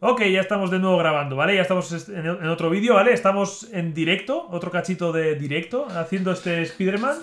Ok, ya estamos de nuevo grabando, ¿vale? Ya estamos en otro vídeo, ¿vale? Estamos en directo, otro cachito de directo, haciendo este Spider-Man.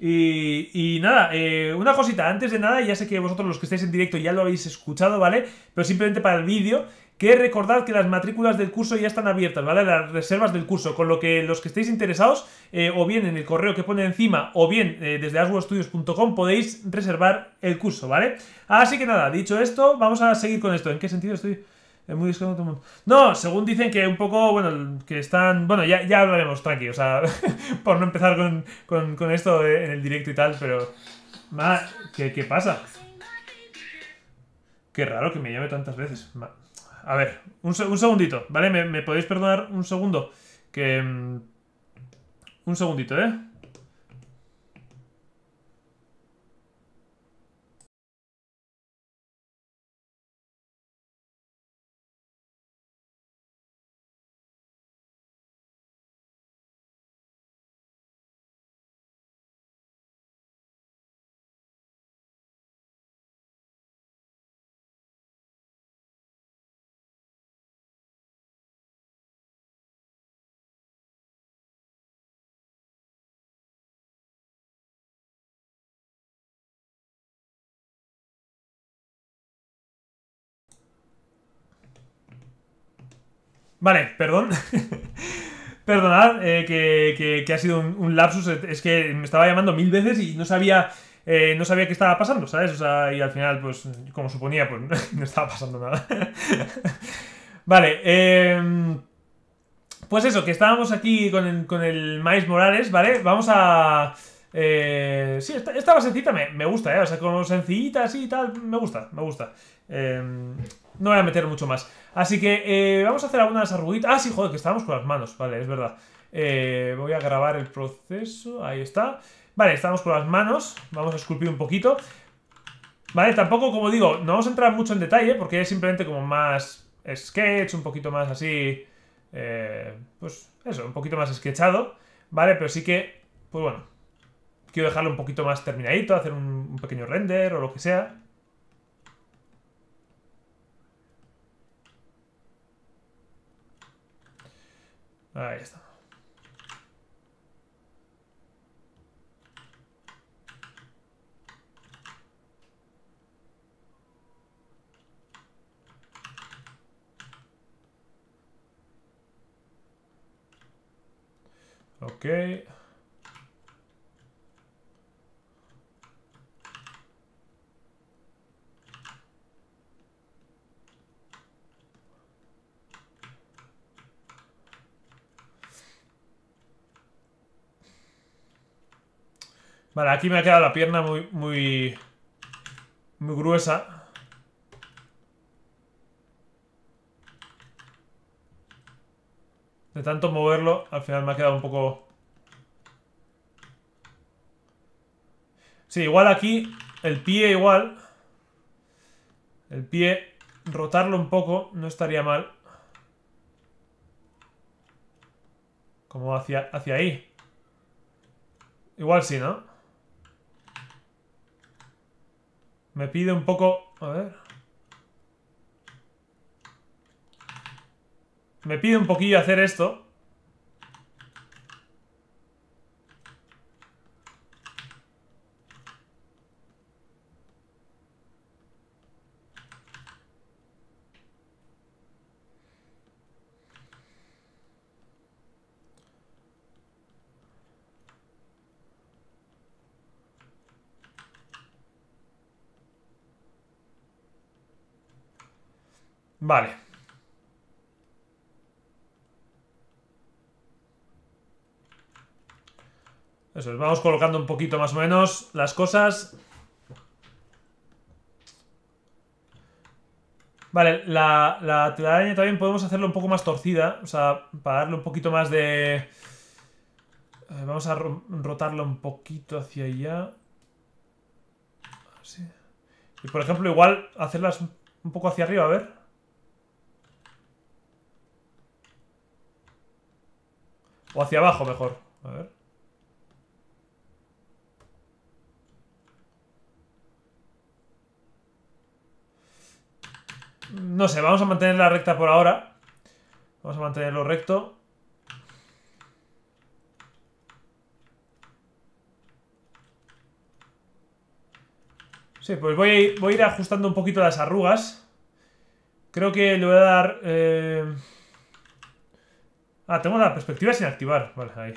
Y, nada, eh, una cosita, antes de nada, ya sé que vosotros los que estáis en directo ya lo habéis escuchado, ¿vale? Pero simplemente para el vídeo, que recordad que las matrículas del curso ya están abiertas, ¿vale? Las reservas del curso, con lo que los que estéis interesados, eh, o bien en el correo que pone encima, o bien eh, desde aswostudios.com podéis reservar el curso, ¿vale? Así que nada, dicho esto, vamos a seguir con esto. ¿En qué sentido estoy...? Es muy todo No, según dicen que un poco, bueno, que están. Bueno, ya, ya hablaremos, tranqui, o sea, por no empezar con, esto en el directo y tal, pero. ¿qué, pasa? Qué raro que me llame tantas veces. a ver, un, segundito, ¿vale? ¿Me, podéis perdonar un segundo? Que. Mm, un segundito, ¿eh? Vale, perdón. Perdonad eh, que, que, ha sido un, lapsus. Es que me estaba llamando mil veces y no sabía. Eh, no sabía qué estaba pasando, ¿sabes? y al final, pues, como suponía, pues no estaba pasando nada. vale, em, pues eso, que estábamos aquí con el, con Morales, ¿vale? Vamos a. Eh, sí, esta, basecita me, gusta, ¿eh? O sea, como sencillita así y tal, me gusta, me gusta. Eh, no voy a meter mucho más. Así que eh, vamos a hacer algunas arruguitas. Ah, sí, joder, que estábamos con las manos. Vale, es verdad. Eh, voy a grabar el proceso. Ahí está. Vale, estamos con las manos. Vamos a esculpir un poquito. Vale, tampoco, como digo, no vamos a entrar mucho en detalle porque es simplemente como más sketch, un poquito más así... pues eso, un poquito más sketchado. Vale, pero sí que... Pues bueno, quiero dejarlo un poquito más terminadito, hacer un, pequeño render o lo que sea. Ahí está. Okay. Vale, aquí me ha quedado la pierna muy, muy, muy gruesa. De tanto moverlo, al final me ha quedado un poco... Sí, igual aquí, el pie igual. El pie, rotarlo un poco, no estaría mal. Como hacia, hacia ahí. Igual sí, ¿no? Me pide un poco... A ver... Me pide un poquillo hacer esto. Vale. Eso vamos colocando un poquito más o menos las cosas. Vale, la, la telaraña también podemos hacerlo un poco más torcida. O sea, para darle un poquito más de... Vamos a rotarla un poquito hacia allá. Y por ejemplo, igual hacerlas un poco hacia arriba, a ver. O hacia abajo, mejor. A ver. No sé, vamos a mantener la recta por ahora. Vamos a mantenerlo recto. Sí, pues voy a, ir, ajustando un poquito las arrugas. Creo que le voy a dar... Eh, Ah, tengo la perspectiva sin activar. Vale, ahí.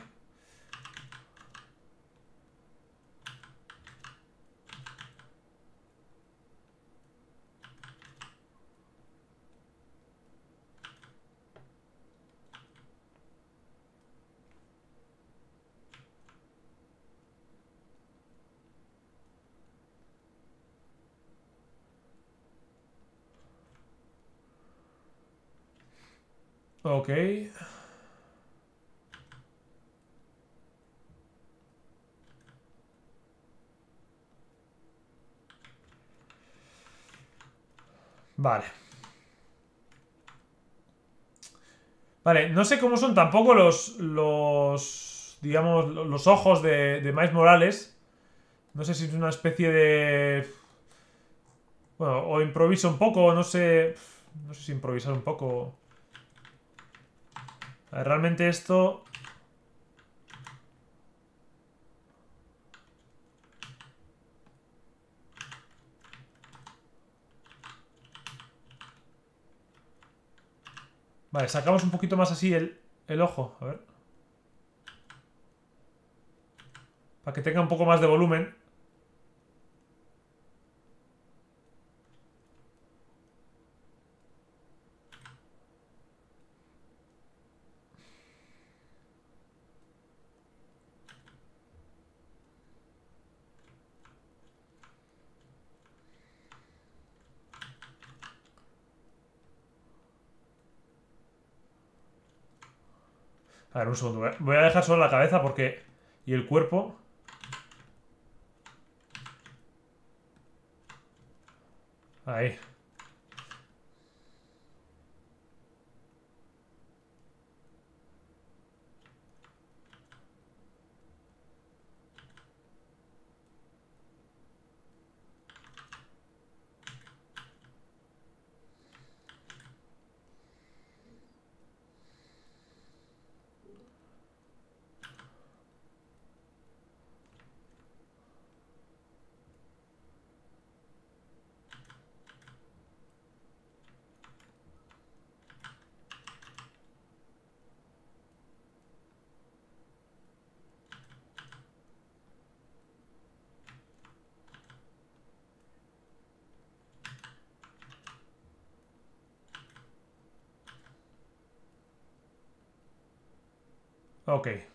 Okay. Vale. Vale, no sé cómo son tampoco los, los digamos, los ojos de, de Morales. No sé si es una especie de... Bueno, o improviso un poco, no sé... No sé si improvisar un poco... A realmente esto... Vale, sacamos un poquito más así el, ojo. A ver. Para que tenga un poco más de volumen. A ver, un segundo. Voy a dejar solo la cabeza porque... Y el cuerpo... Ahí. Okay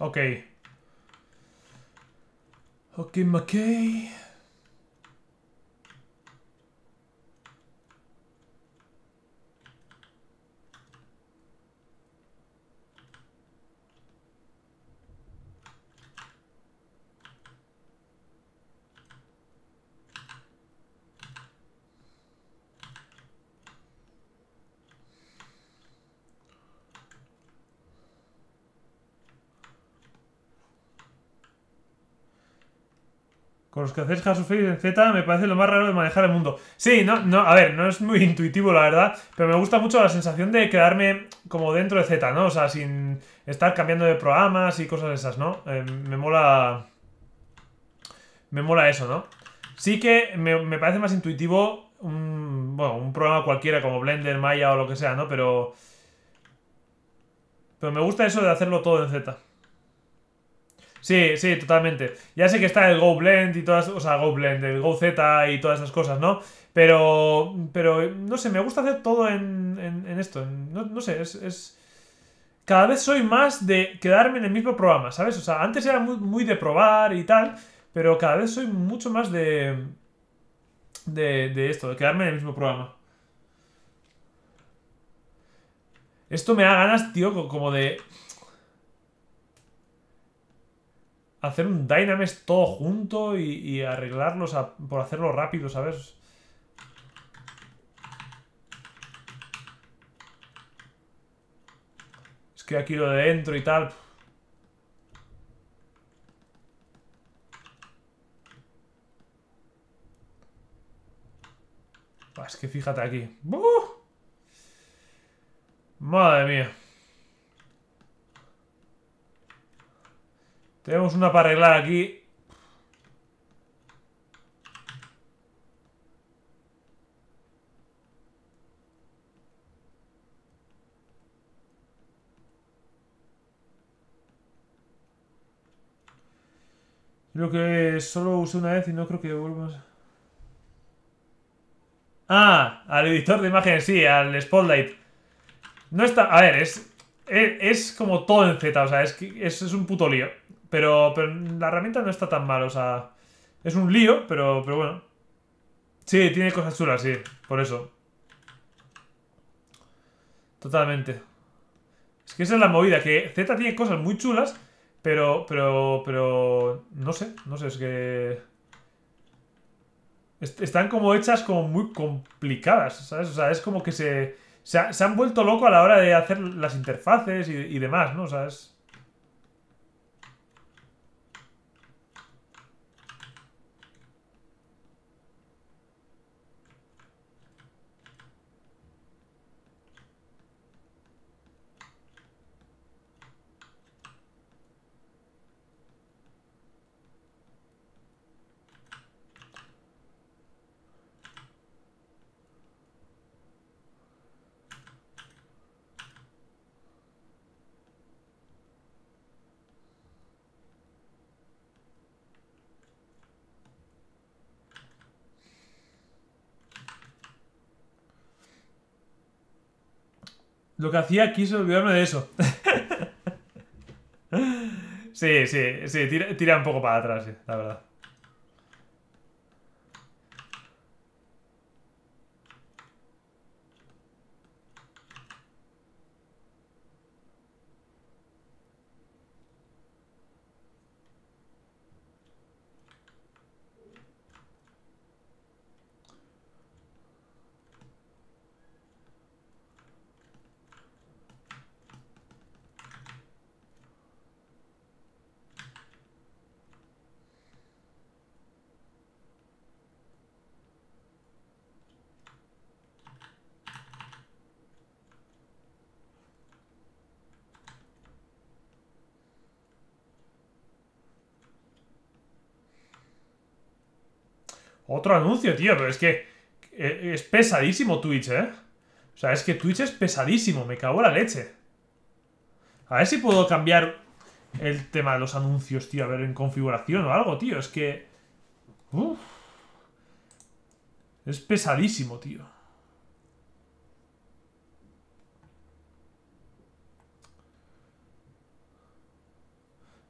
Okay. Okay, McKay. Con los que hacéis sufrir en Z me parece lo más raro de manejar el mundo. Sí, no, no, a ver, no es muy intuitivo la verdad, pero me gusta mucho la sensación de quedarme como dentro de Z, ¿no? O sea, sin estar cambiando de programas y cosas esas, ¿no? Eh, me mola... Me mola eso, ¿no? Sí que me, me parece más intuitivo un, bueno, un programa cualquiera como Blender, Maya o lo que sea, ¿no? Pero... Pero me gusta eso de hacerlo todo en Z. Sí, sí, totalmente. Ya sé que está el Go Blend y todas, o sea, Go Blend, el Go Z y todas esas cosas, ¿no? Pero, pero no sé, me gusta hacer todo en, en, esto. no, sé, es, Cada vez soy más de quedarme en el mismo programa, ¿sabes? O sea, antes era muy, muy de probar y tal, pero cada vez soy mucho más de... De, de esto, de quedarme en el mismo programa. Esto me da ganas, tío, como de hacer un dynames todo junto y, arreglarlos por hacerlo rápido, ¿sabes? Es que aquí lo de dentro y tal... Es que fíjate aquí. Madre mía. Tenemos una para arreglar aquí. Creo que solo usé una vez y no creo que vuelvas. Ah, al editor de imágenes, sí, al Spotlight. No está... A ver, es... Es, como todo en Z, o sea, es, es, es un puto lío. Pero, pero la herramienta no está tan mal, o sea. Es un lío, pero, pero bueno. Sí, tiene cosas chulas, sí. Por eso. Totalmente. Es que esa es la movida, que Z tiene cosas muy chulas, pero, pero, pero, no sé, no sé, es que... están como hechas como muy complicadas, ¿sabes? O sea, es como que se, se, han vuelto loco a la hora de hacer las interfaces y, y demás, ¿no? O sea, es... Lo que hacía quiso olvidarme de eso. sí, sí, sí, tira, tira, un poco para atrás, la verdad. Otro anuncio, tío, pero es que eh, es pesadísimo Twitch, ¿eh? O sea, es que Twitch es pesadísimo, me cago la leche. A ver si puedo cambiar el tema de los anuncios, tío, a ver en configuración o algo, tío. Es que... Es pesadísimo, tío.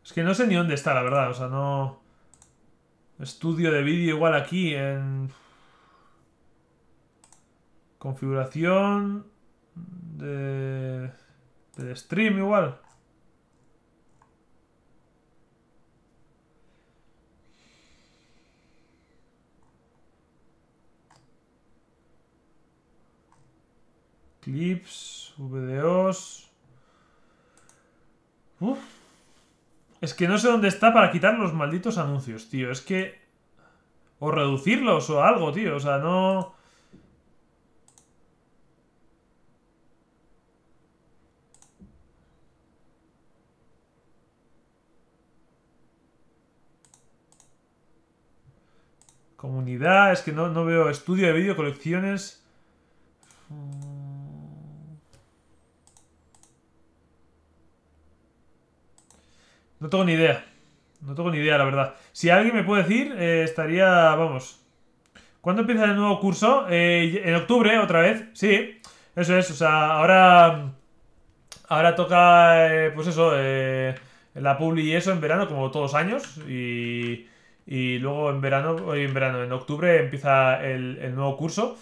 Es que no sé ni dónde está, la verdad. O sea, no... Estudio de vídeo igual aquí en... Configuración de... De stream igual. Clips, VDOs... Uf. Es que no sé dónde está para quitar los malditos anuncios, tío. Es que... O reducirlos o algo, tío. O sea, no... Comunidad, es que no, veo estudio de vídeo, colecciones. No tengo ni idea. No tengo ni idea, la verdad. Si alguien me puede decir, eh, estaría... Vamos. ¿Cuándo empieza el nuevo curso? Eh, en octubre, otra vez. Sí, eso es. O sea, ahora... Ahora toca, eh, pues eso, la publi y eso en verano, como todos los años. Y, y luego en verano, hoy en verano, en octubre empieza el, el nuevo curso.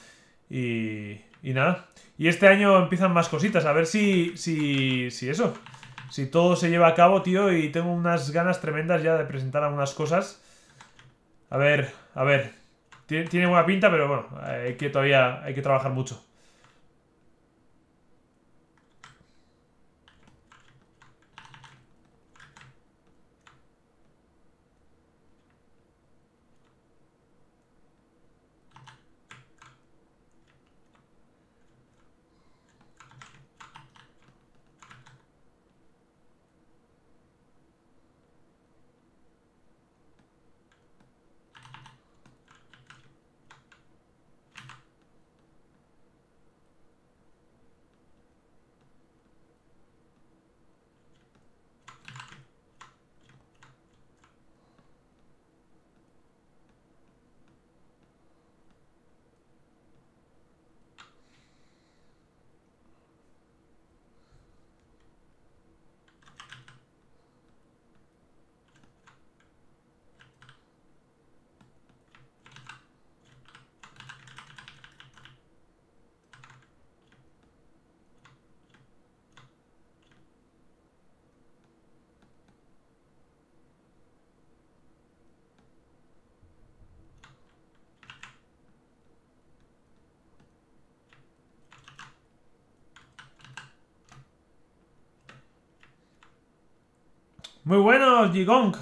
Y, y nada. Y este año empiezan más cositas. A ver si, si, si eso si todo se lleva a cabo, tío, y tengo unas ganas tremendas ya de presentar algunas cosas. A ver, a ver. Tiene, buena pinta, pero bueno, eh, hay que todavía hay que trabajar mucho. Muy buenos, Gigong.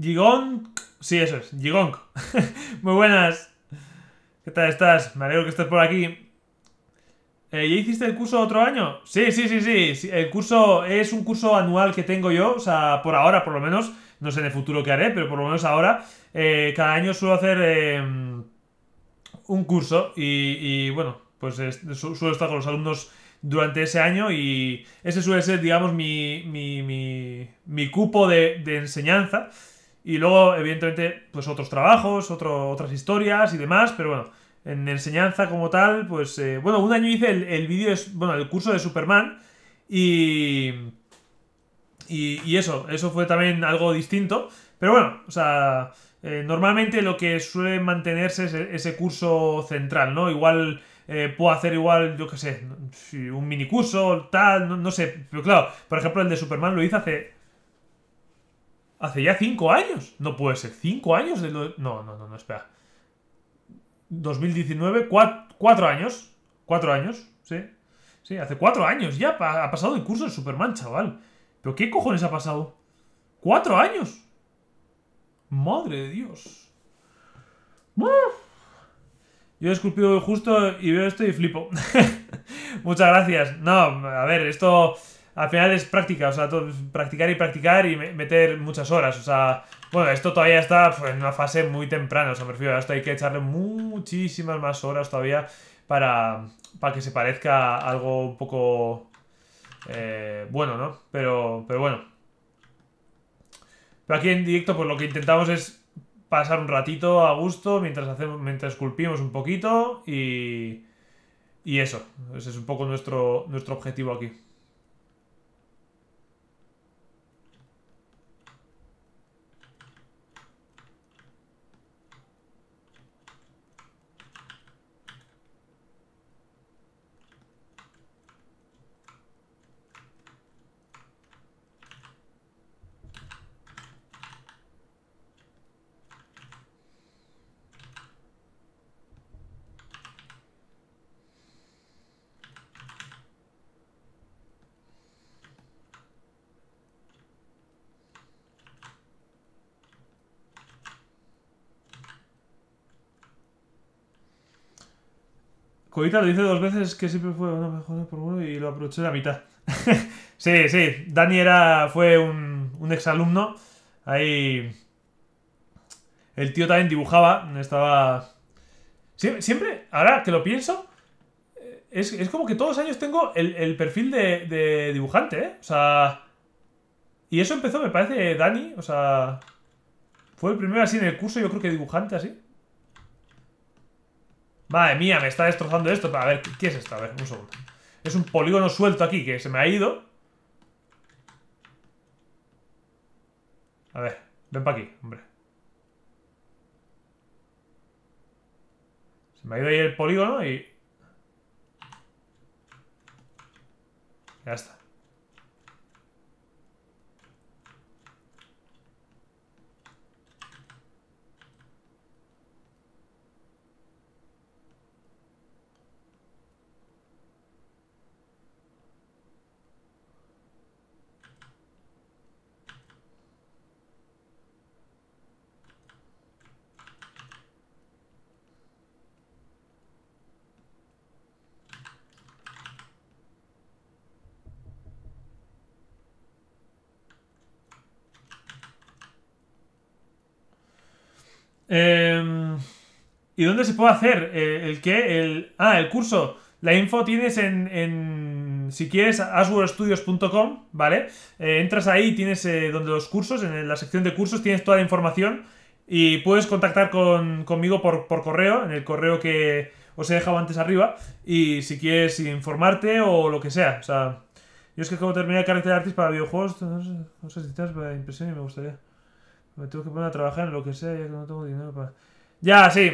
Gigong. Sí, eso es, Gigong. Muy buenas. ¿Qué tal estás? Me alegro que estés por aquí. Eh, ¿Ya hiciste el curso otro año? Sí, sí, sí, sí, El curso es un curso anual que tengo yo, o sea, por ahora por lo menos. No sé en el futuro qué haré, pero por lo menos ahora. Eh, cada año suelo hacer em, un curso y bueno, pues suelo estar con los alumnos durante ese año y ese suele ser, digamos, mi, mi, mi, mi cupo de, enseñanza. Y luego, evidentemente, pues otros trabajos, otro, otras historias y demás, pero bueno, en enseñanza como tal, pues eh, bueno, un año hice el, el vídeo, bueno, el curso de Superman y, y, eso, eso fue también algo distinto, pero bueno, o sea, eh, normalmente lo que suele mantenerse es ese curso central, ¿no? Igual eh, puedo hacer igual, yo qué sé, un minicurso, tal, no, sé. Pero claro, por ejemplo, el de Superman lo hice hace. Hace ya cinco años. No puede ser, cinco años de No, no, no, no, espera. 2019, 4 años. cuatro años, sí. Sí, hace cuatro años ya ha pasado el curso de Superman, chaval. ¿Pero qué cojones ha pasado? ¡Cuatro años! ¡Madre de Dios! ¡Uf! Yo esculpido justo y veo esto y flipo. Muchas gracias. No, a ver, esto al final es práctica, o sea, practicar y practicar y meter muchas horas, o sea, bueno, esto todavía está pues, en una fase muy temprana, o sea, me refiero a esto, hay que echarle muchísimas más horas todavía para, para que se parezca algo un poco eh, bueno, ¿no? Pero, pero bueno. Pero aquí en directo, pues lo que intentamos es pasar un ratito a gusto mientras, hacemos, mientras esculpimos un poquito y, y eso. Ese es un poco nuestro, nuestro objetivo aquí. Covita lo dice dos veces que siempre fue una mejora por uno y lo aproveché la mitad. sí, sí, Dani era, fue un, ex exalumno. Ahí. El tío también dibujaba, estaba. siempre, ahora que lo pienso, eh, es, como que todos los años tengo el, perfil de, de dibujante, ¿eh? O sea. Y eso empezó, me parece, Dani, o sea. Fue el primero así en el curso, yo creo que dibujante así. Madre mía, me está destrozando esto. A ver, ¿qué es esto? A ver, un segundo. Es un polígono suelto aquí que se me ha ido. A ver, ven para aquí, hombre. Se me ha ido ahí el polígono y... Ya está. Em, ¿Y dónde se puede hacer? Eh, ¿El qué? El, ah, el curso. La info tienes en, si quieres, asworldstudios.com, ¿vale? Eh, entras ahí, tienes eh, donde los cursos, en la sección de cursos tienes toda la información y puedes contactar conmigo por, correo, en el correo que os he dejado antes arriba, y si quieres informarte o lo que sea. O sea, yo es que como terminé el carácter de artist para videojuegos, no sé, si te para impresión y me gustaría. Me tengo que poner a trabajar en lo que sea, ya que no tengo dinero para... Ya, sí.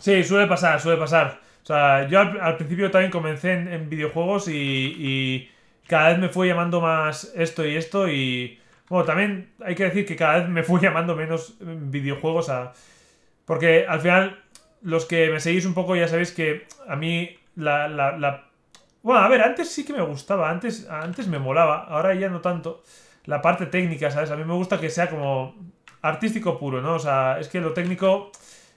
Sí, suele pasar, suele pasar. O sea, yo al, principio también comencé en, videojuegos y, cada vez me fue llamando más esto y esto y... Bueno, también hay que decir que cada vez me fue llamando menos videojuegos a... Porque al final, los que me seguís un poco ya sabéis que a mí la, la... Bueno, a ver, antes sí que me gustaba, antes, antes me molaba, ahora ya no tanto la parte técnica, ¿sabes? A mí me gusta que sea como artístico puro, ¿no? O sea, es que lo técnico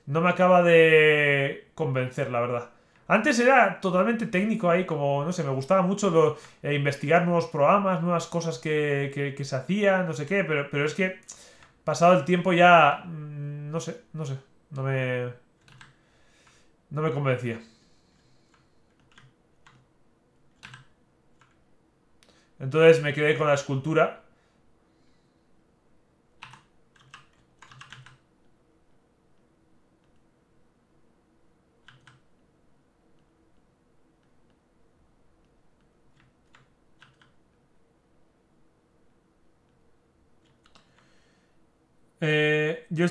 no me acaba de convencer, la verdad. Antes era totalmente técnico ahí, como, no sé, me gustaba mucho eh, investigar nuevos programas, nuevas cosas que, que, se hacían, no sé qué, pero, es que pasado el tiempo ya, mm, no sé, no sé, no me... No me convencía. Entonces me quedé con la escultura, Eh, yo,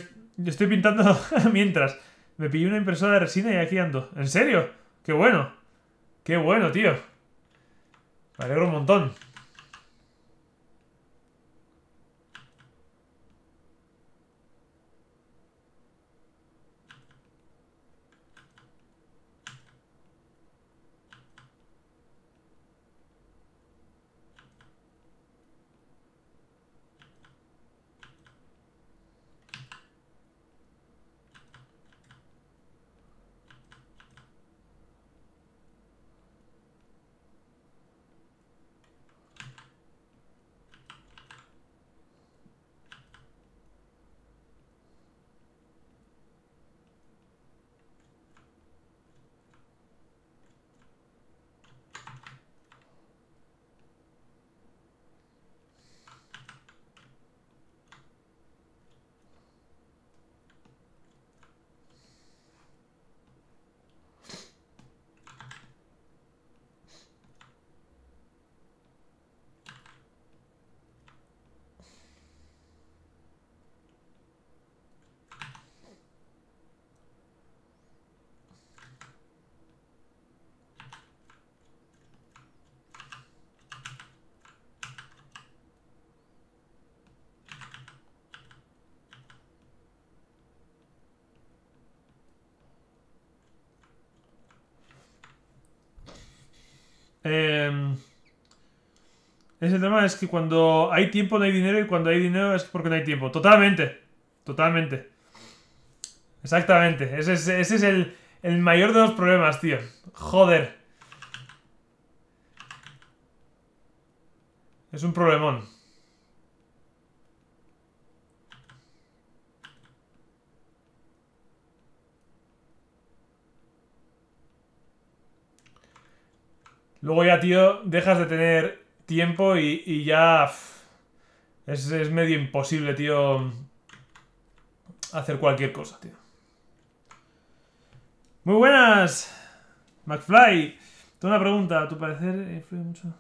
estoy pintando mientras. Me pillé una impresora de resina y aquí ando. ¿En serio? ¡Qué bueno! ¡Qué bueno, tío! Me alegro un montón. Es tema es que cuando hay tiempo no hay dinero y cuando hay dinero es porque no hay tiempo. Totalmente. Totalmente. Exactamente. Ese es, el, el mayor de los problemas, tío. Joder. Es un problemón. Luego ya, tío, dejas de tener tiempo y, ya... Es, medio imposible, tío, hacer cualquier cosa, tío. Muy buenas, McFly. Tengo una pregunta, ¿a tu parecer eh, influye mucho?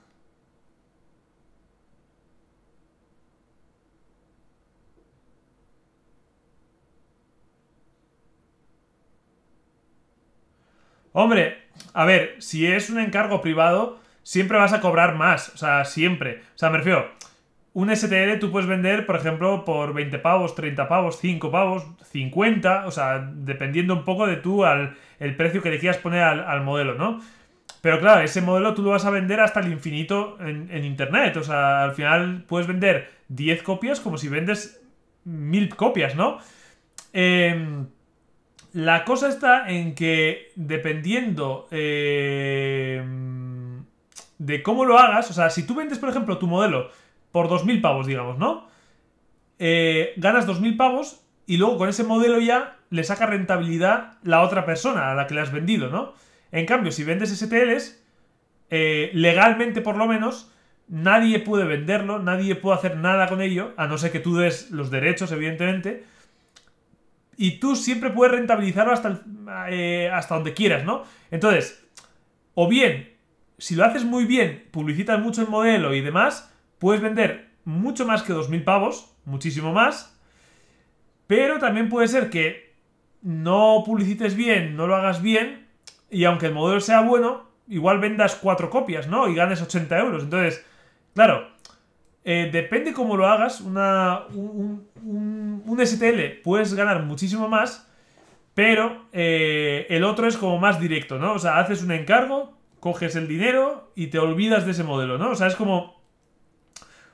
Hombre, a ver, si es un encargo privado, siempre vas a cobrar más. O sea, siempre. O sea, me refiero, un STL tú puedes vender, por ejemplo, por 20 pavos, 30 pavos, 5 pavos, 50, o sea, dependiendo un poco de tú al, el precio que le quieras poner al, modelo, ¿no? Pero claro, ese modelo tú lo vas a vender hasta el infinito en, en Internet, o sea, al final puedes vender 10 copias como si vendes 1000 copias, ¿no? Em, la cosa está en que dependiendo... Em, de cómo lo hagas. O sea, si tú vendes, por ejemplo, tu modelo por 2.000 pavos, digamos, ¿no? Eh, ganas 2.000 pavos y luego con ese modelo ya le saca rentabilidad la otra persona a la que le has vendido, ¿no? En cambio, si vendes STLs, eh, legalmente por lo menos, nadie puede venderlo, nadie puede hacer nada con ello, a no ser que tú des los derechos, evidentemente. Y tú siempre puedes rentabilizarlo hasta, eh, hasta donde quieras, ¿no? Entonces, o bien si lo haces muy bien, publicitas mucho el modelo y demás, puedes vender mucho más que 2.000 pavos, muchísimo más. Pero también puede ser que no publicites bien, no lo hagas bien, y aunque el modelo sea bueno, igual vendas 4 copias, ¿no? Y ganes 80 euros. Entonces, claro, eh, depende cómo lo hagas, una, un, STL puedes ganar muchísimo más, pero eh, el otro es como más directo, ¿no? O sea, haces un encargo, coges el dinero y te olvidas de ese modelo, ¿no? O sea, es como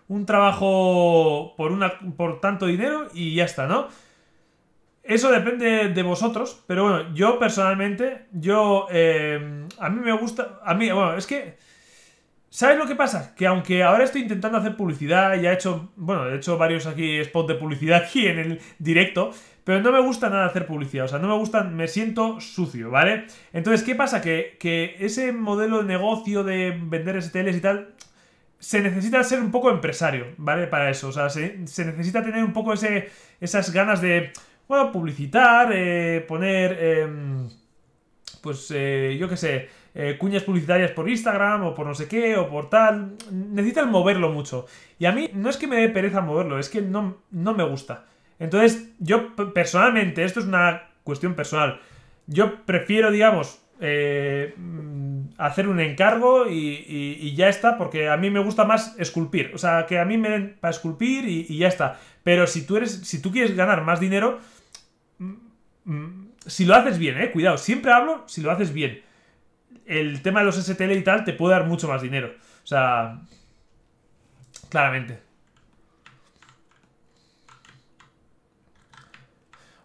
un trabajo por, una, por tanto dinero y ya está, ¿no? Eso depende de vosotros, pero bueno, yo personalmente, yo, eh, a mí me gusta, a mí, bueno, es que ¿Sabes lo que pasa? Que aunque ahora estoy intentando hacer publicidad, y he hecho, bueno, he hecho varios aquí spots de publicidad aquí en el directo, pero no me gusta nada hacer publicidad, o sea, no me gusta, me siento sucio, ¿vale? Entonces, ¿qué pasa? Que, ese modelo de negocio de vender STLs y tal, se necesita ser un poco empresario, ¿vale? Para eso, o sea, se, necesita tener un poco ese, esas ganas de, bueno, publicitar, eh, poner, em, pues, eh, yo qué sé, eh, cuñas publicitarias por Instagram o por no sé qué o por tal. Necesitan moverlo mucho. Y a mí no es que me dé pereza moverlo, es que no, no me gusta. Entonces, yo personalmente, esto es una cuestión personal, yo prefiero, digamos, eh, mm, hacer un encargo y, ya está, porque a mí me gusta más esculpir. O sea, que a mí me den para esculpir y, ya está. Pero si tú, eres, si tú quieres ganar más dinero, mm, mm, si lo haces bien, eh, cuidado, siempre hablo si lo haces bien el tema de los STL y tal te puede dar mucho más dinero. O sea, claramente.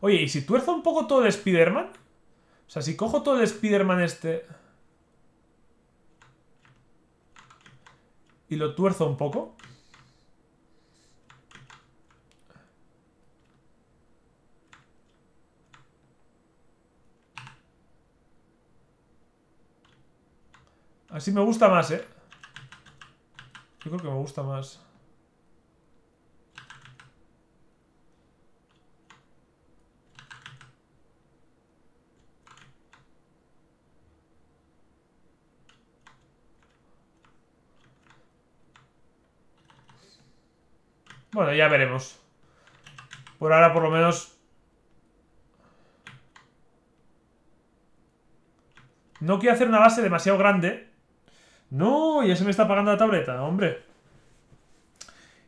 Oye, ¿y si tuerzo un poco todo el Spider-Man? O sea, si cojo todo el Spider-Man este... Y lo tuerzo un poco. Así me gusta más, ¿eh? Yo creo que me gusta más. Bueno, ya veremos. Por ahora, por lo menos... No quiero hacer una base demasiado grande. No, ya se me está pagando la tableta, hombre.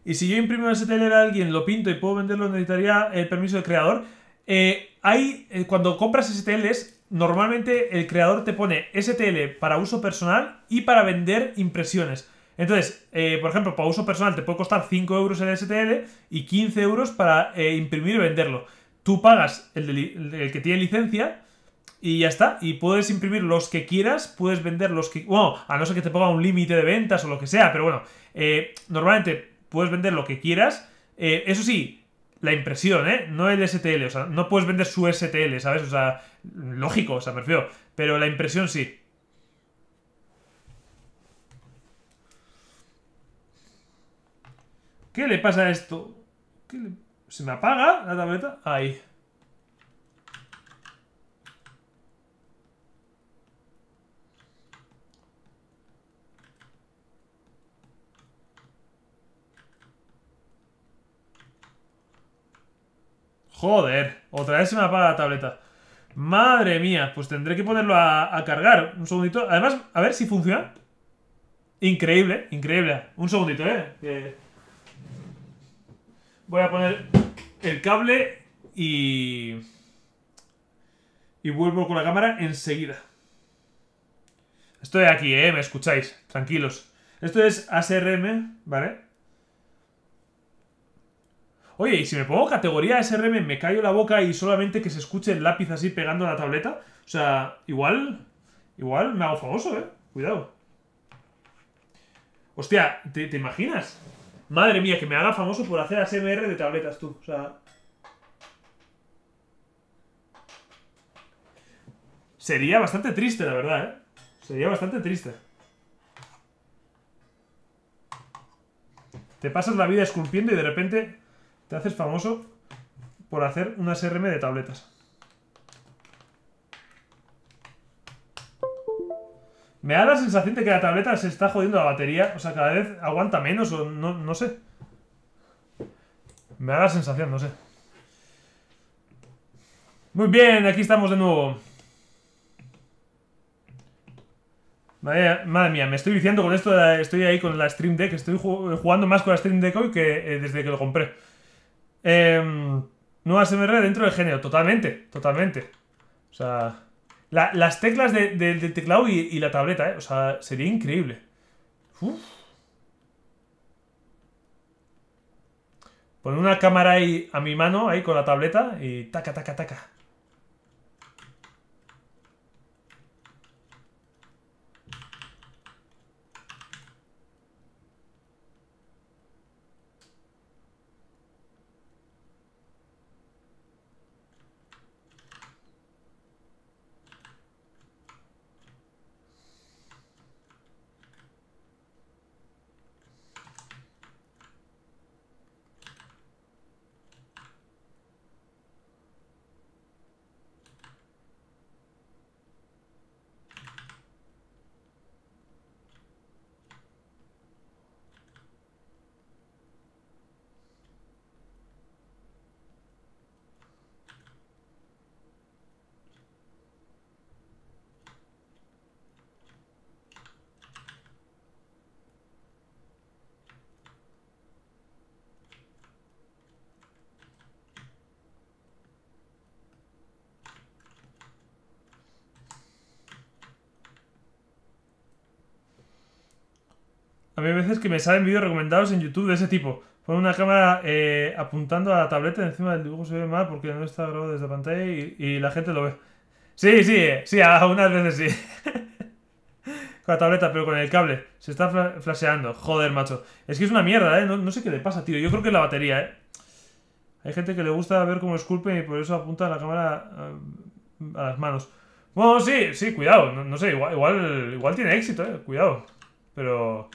Y si yo imprimo ese STL a alguien, lo pinto y puedo venderlo, necesitaría el permiso del creador. Eh, hay, eh, cuando compras STLs, normalmente el creador te pone STL para uso personal y para vender impresiones. Entonces, eh, por ejemplo, para uso personal te puede costar 5 euros el STL y 15 euros para imprimir y venderlo. Tú pagas el que tiene licencia y ya está. Y puedes imprimir los que quieras, puedes vender los que... Bueno, a no ser que te ponga un límite de ventas o lo que sea, pero bueno, eh, normalmente puedes vender lo que quieras. Eh, eso sí, la impresión, ¿eh? No el STL, o sea, no puedes vender su STL, ¿sabes? O sea, lógico, o sea, me refiero. Pero la impresión sí. ¿Qué le pasa a esto? ¿Se me apaga la tableta? Ahí. Joder, otra vez se me apaga la tableta. Madre mía, pues tendré que ponerlo a, cargar. Un segundito. Además, a ver si funciona. Increíble, increíble. Un segundito, ¿eh? Voy a poner el cable y... Y vuelvo con la cámara enseguida. Estoy aquí, ¿eh? Me escucháis. Tranquilos. Esto es ASRM, ¿vale? Oye, y si me pongo categoría SRM, me callo la boca y solamente que se escuche el lápiz así pegando a la tableta. O sea, igual. Igual me hago famoso, eh. Cuidado. Hostia, ¿te, imaginas? Madre mía, que me haga famoso por hacer ASMR de tabletas tú. O sea. Sería bastante triste, la verdad, eh. Sería bastante triste. Te pasas la vida esculpiendo y de repente te haces famoso por hacer una SRM de tabletas. Me da la sensación de que la tableta se está jodiendo la batería. O sea, cada vez aguanta menos o no, sé. Me da la sensación, no sé. Muy bien, aquí estamos de nuevo. Madre, mía, me estoy viciando con esto. Estoy ahí con la Stream Deck. Estoy jugando más con la Stream Deck hoy que eh, desde que lo compré. Em, no nuevas dentro del género, totalmente, totalmente. O sea, las teclas de, del teclado y, la tableta, ¿eh? O sea, sería increíble. Uf. una cámara ahí a mi mano, ahí con la tableta y taca, taca, taca. A mí hay veces que me salen vídeos recomendados en YouTube de ese tipo. Pon una cámara eh, apuntando a la tableta encima del dibujo se ve mal porque no está grabado desde la pantalla y, la gente lo ve. Sí, sí, eh, sí, algunas veces sí. con la tableta, pero con el cable. Se está flasheando. Joder, macho. Es que es una mierda, ¿eh? No, sé qué le pasa, tío. Yo creo que es la batería, ¿eh? Hay gente que le gusta ver cómo esculpen y por eso apunta la cámara eh, a, las manos. Bueno, sí, sí, cuidado. No, sé, igual, igual, igual tiene éxito, ¿eh? Cuidado. Pero...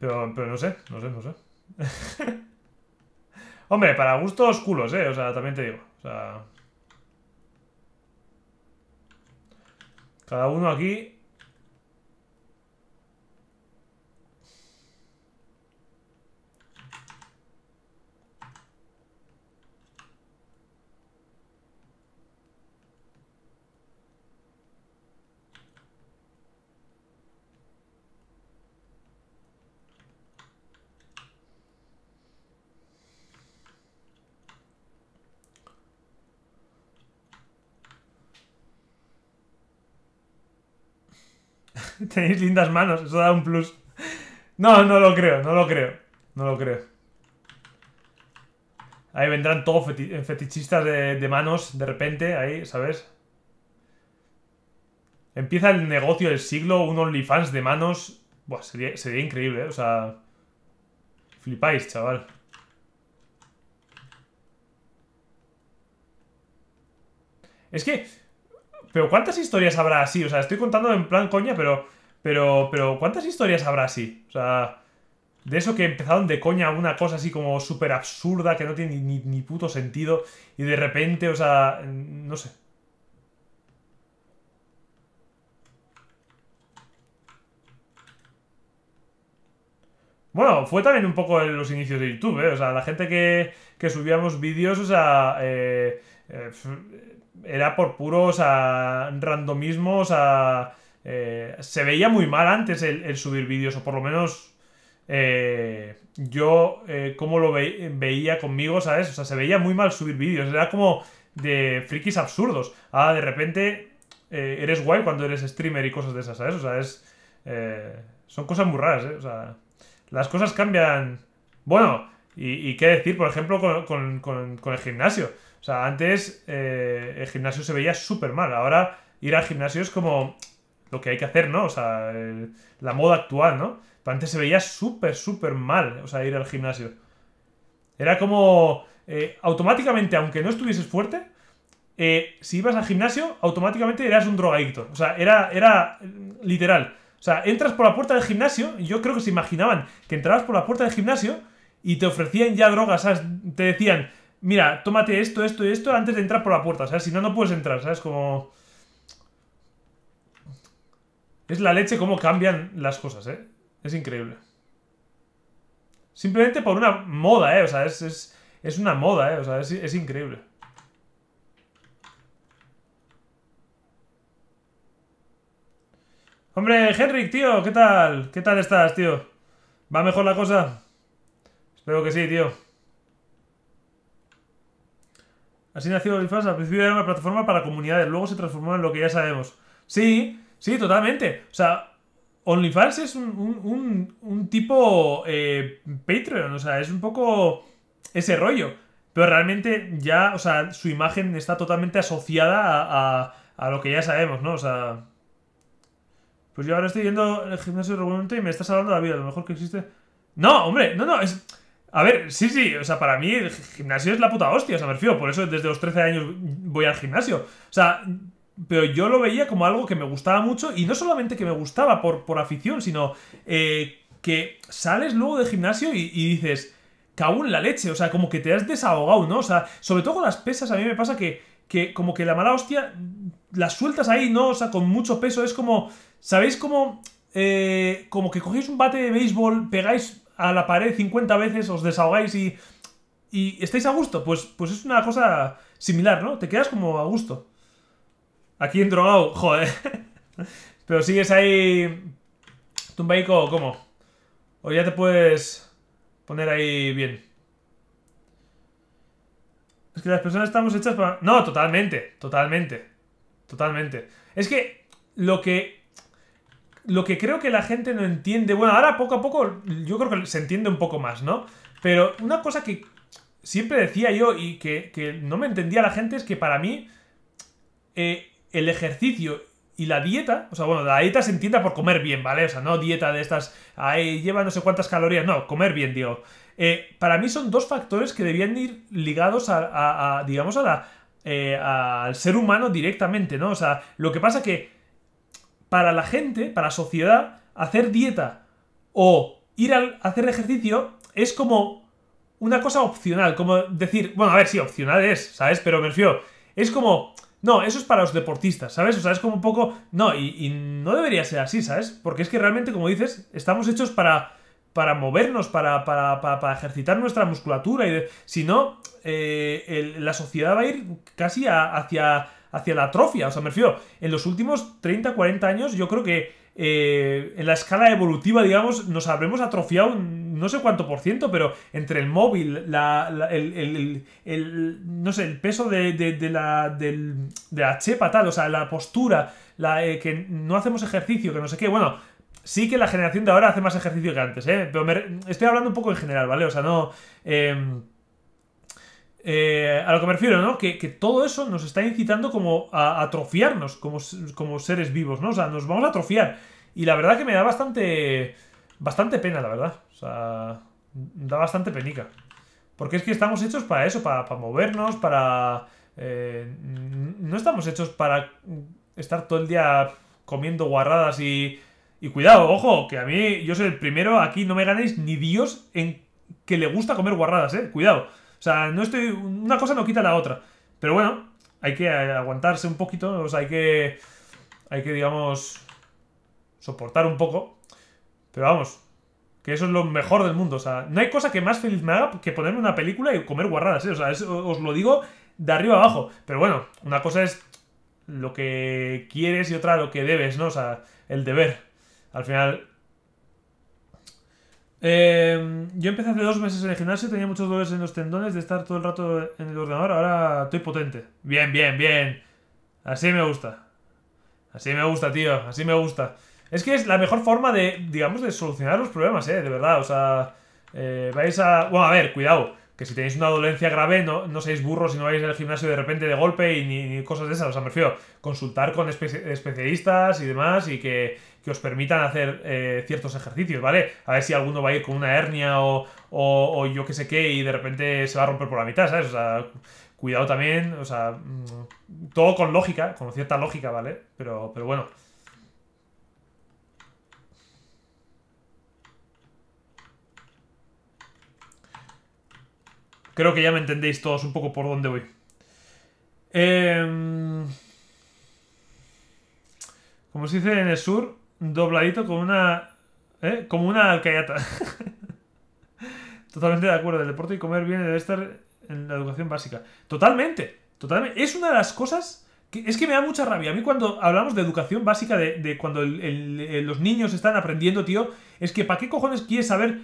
Pero, pero no sé, no sé, no sé. Hombre, para gustos culos, ¿eh? O sea, también te digo. O sea... Cada uno aquí Tenéis lindas manos, eso da un plus. No, no lo creo, no lo creo. No lo creo. Ahí vendrán todos eh, fetichistas de, manos de repente, ahí, ¿sabes? Empieza el negocio del siglo, un OnlyFans de manos. Buah, sería, sería increíble, ¿eh? O sea... Flipáis, chaval. Es que... ¿Pero cuántas historias habrá así? O sea, estoy contando en plan coña, pero... Pero, pero, ¿cuántas historias habrá así? O sea, de eso que empezaron de coña una cosa así como súper absurda, que no tiene ni, puto sentido, y de repente, o sea, no sé. Bueno, fue también un poco los inicios de YouTube, ¿eh? O sea, la gente que, que subíamos vídeos, o sea, eh, eh, era por puro, o sea, randomismo, o sea eh, se veía muy mal antes el, subir vídeos, o por lo menos eh, yo eh, como lo veía conmigo, ¿sabes? O sea, se veía muy mal subir vídeos, era como de frikis absurdos. Ah, de repente eres guay cuando eres streamer y cosas de esas, ¿sabes? O sea, es... son cosas muy raras, ¿eh? O sea, las cosas cambian... Bueno, y, qué decir, por ejemplo, con, con, el gimnasio. O sea, antes el gimnasio se veía súper mal, ahora ir al gimnasio es como lo que hay que hacer, ¿no? O sea, eh, la moda actual, ¿no? Pero antes se veía súper, súper mal, o sea, ir al gimnasio. Era como, eh, automáticamente, aunque no estuvieses fuerte, eh, si ibas al gimnasio, automáticamente eras un drogadicto. O sea, era, era mm, literal. O sea, entras por la puerta del gimnasio, yo creo que se imaginaban que entrabas por la puerta del gimnasio y te ofrecían ya drogas, ¿sabes? Te decían, mira, tómate esto, esto y esto antes de entrar por la puerta, O sea, Si no, no puedes entrar, ¿sabes? Como... Es la leche cómo cambian las cosas, ¿eh? Es increíble. Simplemente por una moda, ¿eh? O sea, es, es, una moda, ¿eh? O sea, es, increíble. Hombre, Henrik, tío, ¿qué tal? ¿Qué tal estás, tío? ¿Va mejor la cosa? Espero que sí, tío. Así nació OnlyFans, al principio era una plataforma para comunidades, luego se transformó en lo que ya sabemos. Sí, Sí, totalmente. O sea, OnlyFans es un, tipo eh, Patreon, o sea, es un poco ese rollo. Pero realmente ya, o sea, su imagen está totalmente asociada a, a, lo que ya sabemos, ¿no? O sea... Pues yo ahora estoy yendo el gimnasio regularmente y me está salvando la vida, lo mejor que existe. No, hombre, no, no, es... A ver, sí, sí, o sea, para mí el gimnasio es la puta hostia, o sea, me refiero, por eso desde los 13 años voy al gimnasio. O sea, pero yo lo veía como algo que me gustaba mucho y no solamente que me gustaba por, por afición, sino eh, que sales luego del gimnasio y, dices, Cabún la leche, o sea, como que te has desahogado, ¿no? O sea, sobre todo con las pesas a mí me pasa que, como que la mala hostia las sueltas ahí, ¿no? O sea, con mucho peso, es como, ¿sabéis cómo? Eh, como que cogéis un bate de béisbol, pegáis a la pared 50 veces, os desahogáis y, y estáis a gusto, pues, pues es una cosa similar, ¿no? Te quedas como a gusto. Aquí en drogado, joder. Pero sigues ahí tumbaico cómo? O ya te puedes poner ahí bien. Es que las personas estamos hechas para... No, totalmente, totalmente. Totalmente. Es que lo que... Lo que creo que la gente no entiende... Bueno, ahora poco a poco yo creo que se entiende un poco más, ¿no? Pero una cosa que siempre decía yo y que, que no me entendía la gente es que para mí... Eh, el ejercicio y la dieta, o sea, bueno, la dieta se entienda por comer bien, ¿vale? O sea, no dieta de estas, ahí lleva no sé cuántas calorías, no, comer bien, digo. Eh, para mí son dos factores que debían ir ligados a, digamos, a la, eh, al ser humano directamente, ¿no? O sea, lo que pasa que para la gente, para la sociedad, hacer dieta o ir a hacer ejercicio es como una cosa opcional, como decir, bueno, a ver, si opcional es, ¿sabes? Pero me refiero, es como no, eso es para los deportistas, ¿sabes? O sea, es como un poco... No, y, no debería ser así, ¿sabes? Porque es que realmente, como dices, estamos hechos para para movernos, para, para, para, ejercitar nuestra musculatura. Y si no, eh, la sociedad va a ir casi hacia, hacia la atrofia. O sea, me refiero, en los últimos 30, 40 años yo creo que eh, en la escala evolutiva, digamos, nos habremos atrofiado no sé cuánto por ciento, pero entre el móvil, la, el, no sé, el peso de, de, la, de, la, chepa tal, o sea, la postura, la, eh, que no hacemos ejercicio, que no sé qué, bueno, sí que la generación de ahora hace más ejercicio que antes, ¿eh? Pero estoy hablando un poco en general, ¿vale? O sea, no... Eh, eh, a lo que me refiero, ¿no? Que, todo eso nos está incitando como a atrofiarnos como, seres vivos, ¿no? O sea, nos vamos a atrofiar. Y la verdad que me da bastante. Bastante pena, la verdad. O sea. Da bastante penica. Porque es que estamos hechos para eso, para, para movernos, para. Eh, no estamos hechos para estar todo el día comiendo guarradas y. Y cuidado, ojo, que a mí, yo soy el primero, aquí no me ganéis ni Dios en que le gusta comer guarradas, eh. Cuidado. O sea, no estoy. Una cosa no quita la otra. Pero bueno, hay que aguantarse un poquito. O sea, hay que. Hay que, digamos. Soportar un poco. Pero vamos. Que eso es lo mejor del mundo. O sea, no hay cosa que más feliz me haga que ponerme una película y comer guarradas. ¿eh? O sea, os lo digo de arriba abajo. Pero bueno, una cosa es lo que quieres y otra lo que debes, ¿no? O sea, el deber. Al final, eh, yo empecé hace dos meses en el gimnasio, tenía muchos dolores en los tendones de estar todo el rato en el ordenador, ahora estoy potente. Bien, bien, bien. Así me gusta. Así me gusta, tío, así me gusta. Es que es la mejor forma de, digamos, de solucionar los problemas, eh, de verdad. O sea, eh, vais a... Bueno, a ver, cuidado. Que si tenéis una dolencia grave, no, no seáis burros y no vais al gimnasio de repente de golpe y ni, cosas de esas. O sea, me refiero, consultar con especialistas y demás y que que os permitan hacer eh, ciertos ejercicios, ¿vale? A ver si alguno va a ir con una hernia o, o, yo qué sé qué y de repente se va a romper por la mitad, ¿sabes? O sea, cuidado también, o sea, mm, todo con lógica, con cierta lógica, ¿vale? Pero, pero bueno. Creo que ya me entendéis todos un poco por dónde voy. Em, como se dice en el sur, dobladito como una. ¿eh? Como una alcayata. Totalmente de acuerdo. El deporte y comer bien debe estar en la educación básica. Totalmente. Totalmente. Es una de las cosas. Que, es que me da mucha rabia. A mí cuando hablamos de educación básica, de, cuando eh, los niños están aprendiendo, tío, es que ¿para qué cojones quieres saber?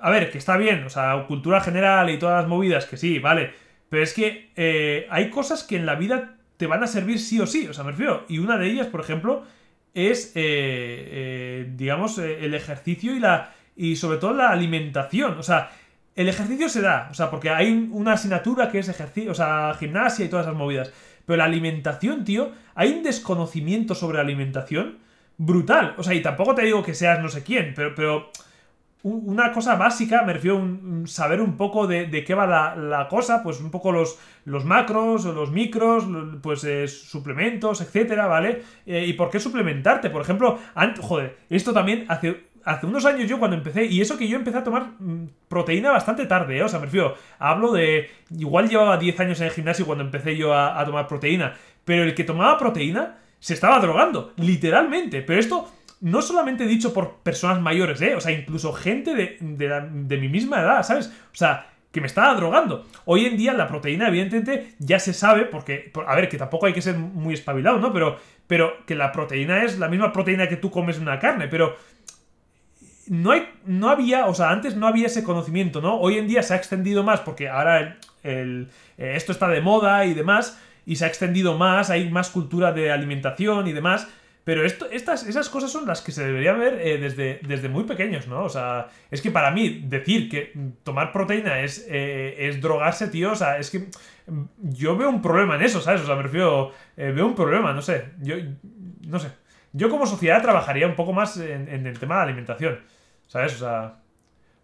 A ver, que está bien, o sea, cultura general y todas las movidas, que sí, vale. Pero es que eh, hay cosas que en la vida te van a servir sí o sí, o sea, me refiero. Y una de ellas, por ejemplo, es, eh, eh digamos, eh, el ejercicio y, la, y sobre todo la alimentación. O sea, el ejercicio se da, o sea, porque hay una asignatura que es ejercicio, o sea, gimnasia y todas esas movidas. Pero la alimentación, tío, hay un desconocimiento sobre alimentación brutal. O sea, y tampoco te digo que seas no sé quién, pero, pero una cosa básica, me refiero a saber un poco de, qué va la, cosa, pues un poco los, los macros, los micros, pues eh, suplementos, etcétera, ¿vale? Eh, y por qué suplementarte, por ejemplo, antes, joder, esto también hace hace unos años yo cuando empecé, y eso que yo empecé a tomar mm, proteína bastante tarde, ¿eh? o sea, me refiero, hablo de, igual llevaba 10 años en el gimnasio cuando empecé yo a, a tomar proteína, pero el que tomaba proteína se estaba drogando, literalmente, pero esto no solamente dicho por personas mayores, ¿eh? O sea, incluso gente de, mi misma edad, ¿sabes? O sea, que me estaba drogando. Hoy en día la proteína, evidentemente, ya se sabe, porque, a ver, que tampoco hay que ser muy espabilado, ¿no? Pero, pero que la proteína es la misma proteína que tú comes en una carne, pero no, hay, no había, o sea, antes no había ese conocimiento, ¿no? Hoy en día se ha extendido más, porque ahora eh, esto está de moda y demás, y se ha extendido más, hay más cultura de alimentación y demás, pero esto, estas, esas cosas son las que se deberían ver eh, desde, desde muy pequeños, ¿no? O sea, es que para mí decir que tomar proteína es, eh, es drogarse, tío, o sea, es que mm, yo veo un problema en eso, ¿sabes? O sea, me refiero, eh, veo un problema, no sé, yo, no sé. Yo como sociedad trabajaría un poco más en, el tema de la alimentación, ¿sabes? O sea,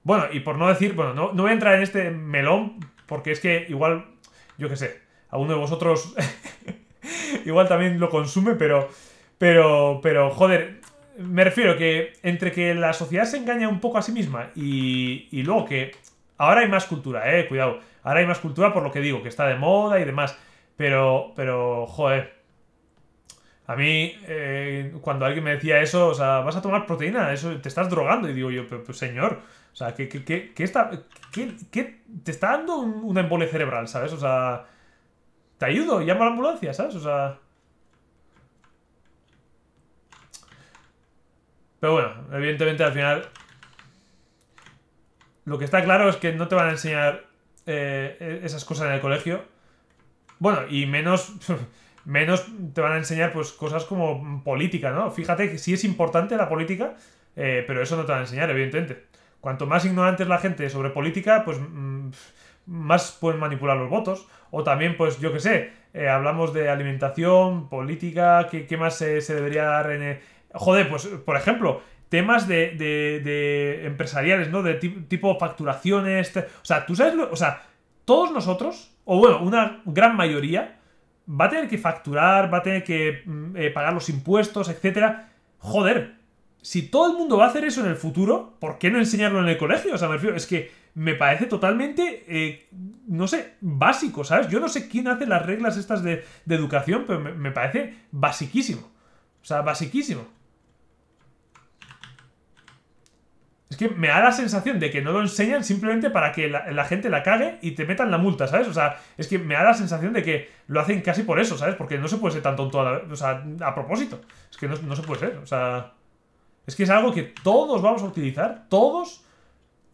bueno, y por no decir, bueno, no, no voy a entrar en este melón, porque es que igual, yo qué sé, alguno de vosotros igual también lo consume, pero... Pero, pero, joder, me refiero que entre que la sociedad se engaña un poco a sí misma y, y luego que ahora hay más cultura, eh, cuidado, ahora hay más cultura por lo que digo, que está de moda y demás. Pero, pero, joder. A mí, eh, cuando alguien me decía eso, o sea, vas a tomar proteína, eso te estás drogando. Y digo yo, pues, señor, o sea, ¿qué, está, qué, qué te está dando un, embole cerebral, ¿sabes? O sea, te ayudo, llamo a la ambulancia, ¿sabes? O sea, Pero bueno, evidentemente al final... Lo que está claro es que no te van a enseñar eh, e-, esas cosas en el colegio. Bueno, y menos... menos te van a enseñar pues cosas como política, ¿no? Fíjate que sí es importante la política, eh, pero eso no te van a enseñar, evidentemente. Cuanto más ignorante es la gente sobre política, pues mm, más pueden manipular los votos. O también, pues yo qué sé, eh, hablamos de alimentación, política, ¿qué, más se, se, debería dar en, Joder, pues, por ejemplo, temas de, de, empresariales, ¿no? De tipo facturaciones. O sea, tú sabes O sea, todos nosotros, o bueno, una gran mayoría, va a tener que facturar, va a tener que mm, eh, pagar los impuestos, etc. Joder, si todo el mundo va a hacer eso en el futuro, ¿por qué no enseñarlo en el colegio? O sea, me refiero, es que me parece totalmente, eh, no sé, básico, ¿sabes? Yo no sé quién hace las reglas estas de, de educación, pero me, me, parece basiquísimo. O sea, basiquísimo. Es que me da la sensación de que no lo enseñan simplemente para que la, gente la cague y te metan la multa, ¿sabes? O sea, es que me da la sensación de que lo hacen casi por eso, ¿sabes? Porque no se puede ser tan tonto a, la, o sea, a propósito. Es que no, se puede ser, o sea... Es que es algo que todos vamos a utilizar, todos.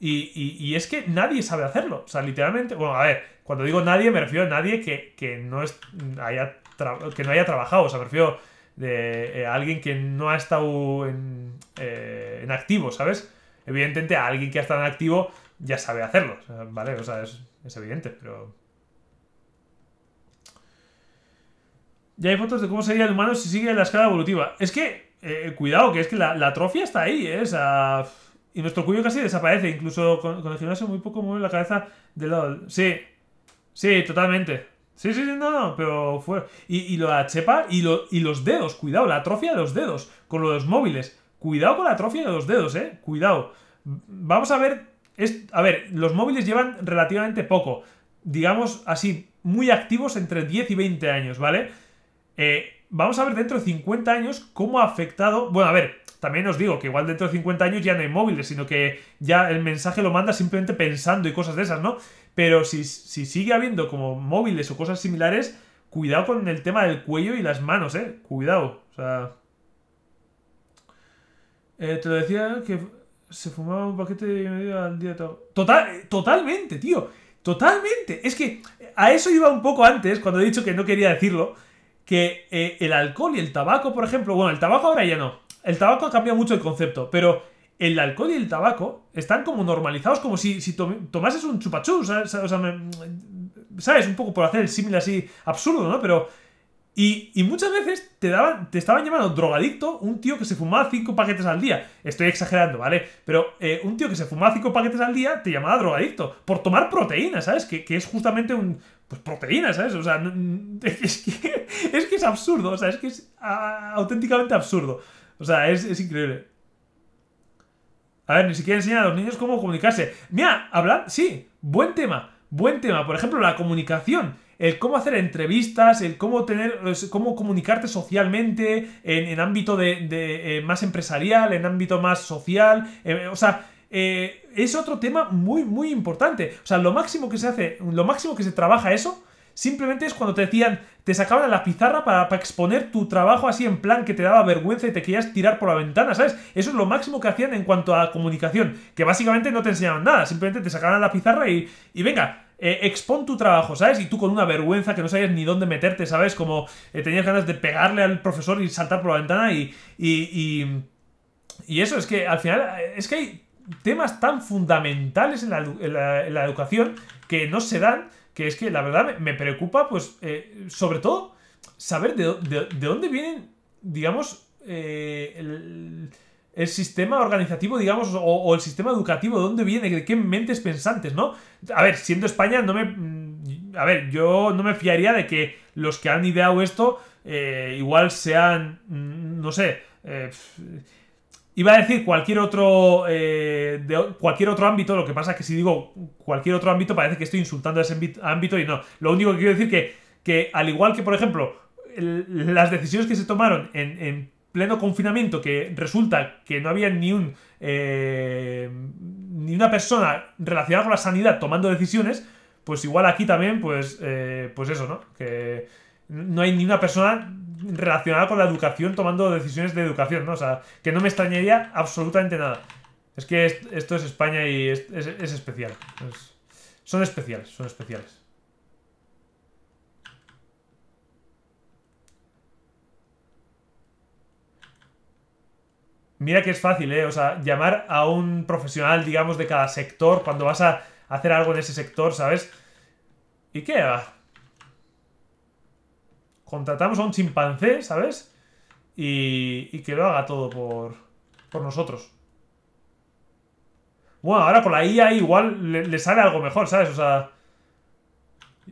Y, es que nadie sabe hacerlo. O sea, literalmente. Bueno, a ver, cuando digo nadie, me refiero a nadie que, que no, es, haya que no haya trabajado. O sea, me refiero de, eh, a alguien que no ha estado en, eh, en activo, ¿sabes? evidentemente a alguien que ha estado en activo ya sabe hacerlo, ¿vale? O sea, es, evidente, pero... Ya hay fotos de cómo sería el humano si sigue la escala evolutiva. Es que, eh, cuidado, que es que la, atrofia está ahí, ¿eh? y nuestro cuello casi desaparece, incluso con, el gimnasio muy poco mueve la cabeza del lado. Sí, sí, totalmente. Sí, sí, sí, no, no, pero fue... Y, lo la chepa y, lo, y los dedos, cuidado, la atrofia de los dedos, con los móviles. Cuidado con la atrofia de los dedos, ¿eh? Cuidado. Vamos a ver... Es, a ver, los móviles llevan relativamente poco. Digamos así, muy activos entre 10 y 20 años, ¿vale? Eh, vamos a ver dentro de 50 años cómo ha afectado... Bueno, a ver, también os digo que igual dentro de 50 años ya no hay móviles, sino que ya el mensaje lo manda simplemente pensando y cosas de esas, ¿no? Pero si, si sigue habiendo como móviles o cosas similares, cuidado con el tema del cuello y las manos, ¿eh? Cuidado, o sea... Eh, te lo decía que se fumaba un paquete y medio al día. Total, eh, totalmente, tío. Totalmente. Es que eh, a eso iba un poco antes, cuando he dicho que no quería decirlo, que eh, el alcohol y el tabaco, por ejemplo, bueno, el tabaco ahora ya no. El tabaco ha cambiado mucho el concepto, pero el alcohol y el tabaco están como normalizados, como si, si tomases un chupachú, ¿sabes? O sea, ¿sabes? Un poco por hacer el símil así absurdo, ¿no? Pero y, muchas veces te, daban, te estaban llamando drogadicto un tío que se fumaba cinco paquetes al día. Estoy exagerando, ¿vale? Pero eh, un tío que se fumaba cinco paquetes al día te llamaba drogadicto por tomar proteína, ¿sabes? Que, que es justamente un... Pues proteína, ¿sabes? O sea, es que es, absurdo, o sea, es que es auténticamente absurdo. O sea, es, es increíble. A ver, ni siquiera enseñan a los niños cómo comunicarse. Mira, hablar, sí, buen tema, buen tema. Por ejemplo, la comunicación el cómo hacer entrevistas, el cómo tener, cómo comunicarte socialmente en, ámbito de, eh, más empresarial, en ámbito más social, eh, o sea, eh, es otro tema muy, muy importante. O sea, lo máximo que se hace, lo máximo que se trabaja eso, simplemente es cuando te decían, te sacaban a la pizarra para, exponer tu trabajo así en plan que te daba vergüenza y te querías tirar por la ventana, ¿sabes? Eso es lo máximo que hacían en cuanto a comunicación, que básicamente no te enseñaban nada, simplemente te sacaban a la pizarra y, y venga, eh, expon tu trabajo, ¿sabes? Y tú con una vergüenza que no sabías ni dónde meterte, ¿sabes? Como eh, tenías ganas de pegarle al profesor y saltar por la ventana y, y, y, eso, es que al final, eh, es que hay temas tan fundamentales en la, educación que no se dan, que es que la verdad me, preocupa, pues, sobre todo, saber de, dónde vienen, digamos, el el sistema organizativo, digamos, o, el sistema educativo, dónde viene, de qué mentes pensantes, ¿no? A ver, siendo España, no me. Mm, a ver, yo no me fiaría de que los que han ideado esto eh, igual sean, mm, no sé, eh, iba a decir cualquier otro, eh, de cualquier otro ámbito, lo que pasa es que si digo cualquier otro ámbito parece que estoy insultando a ese ámbito y no, lo único que quiero decir que, que al igual que, por ejemplo, las decisiones que se tomaron en pleno confinamiento que resulta que no había ni un eh, ni una persona relacionada con la sanidad tomando decisiones, pues igual aquí también, pues, eh, pues eso, ¿no? Que no hay ni una persona relacionada con la educación tomando decisiones de educación, ¿no? O sea, que no me extrañaría absolutamente nada. Es que esto es España y es, especial. son especiales, son especiales. Mira que es fácil, ¿eh? O sea, llamar a un profesional, digamos, de cada sector cuando vas a hacer algo en ese sector, ¿sabes? ¿Y qué va? Ah. Contratamos a un chimpancé, ¿sabes? Y, que lo haga todo por, por nosotros. Bueno, ahora con la IA igual le, sale algo mejor, ¿sabes? O sea,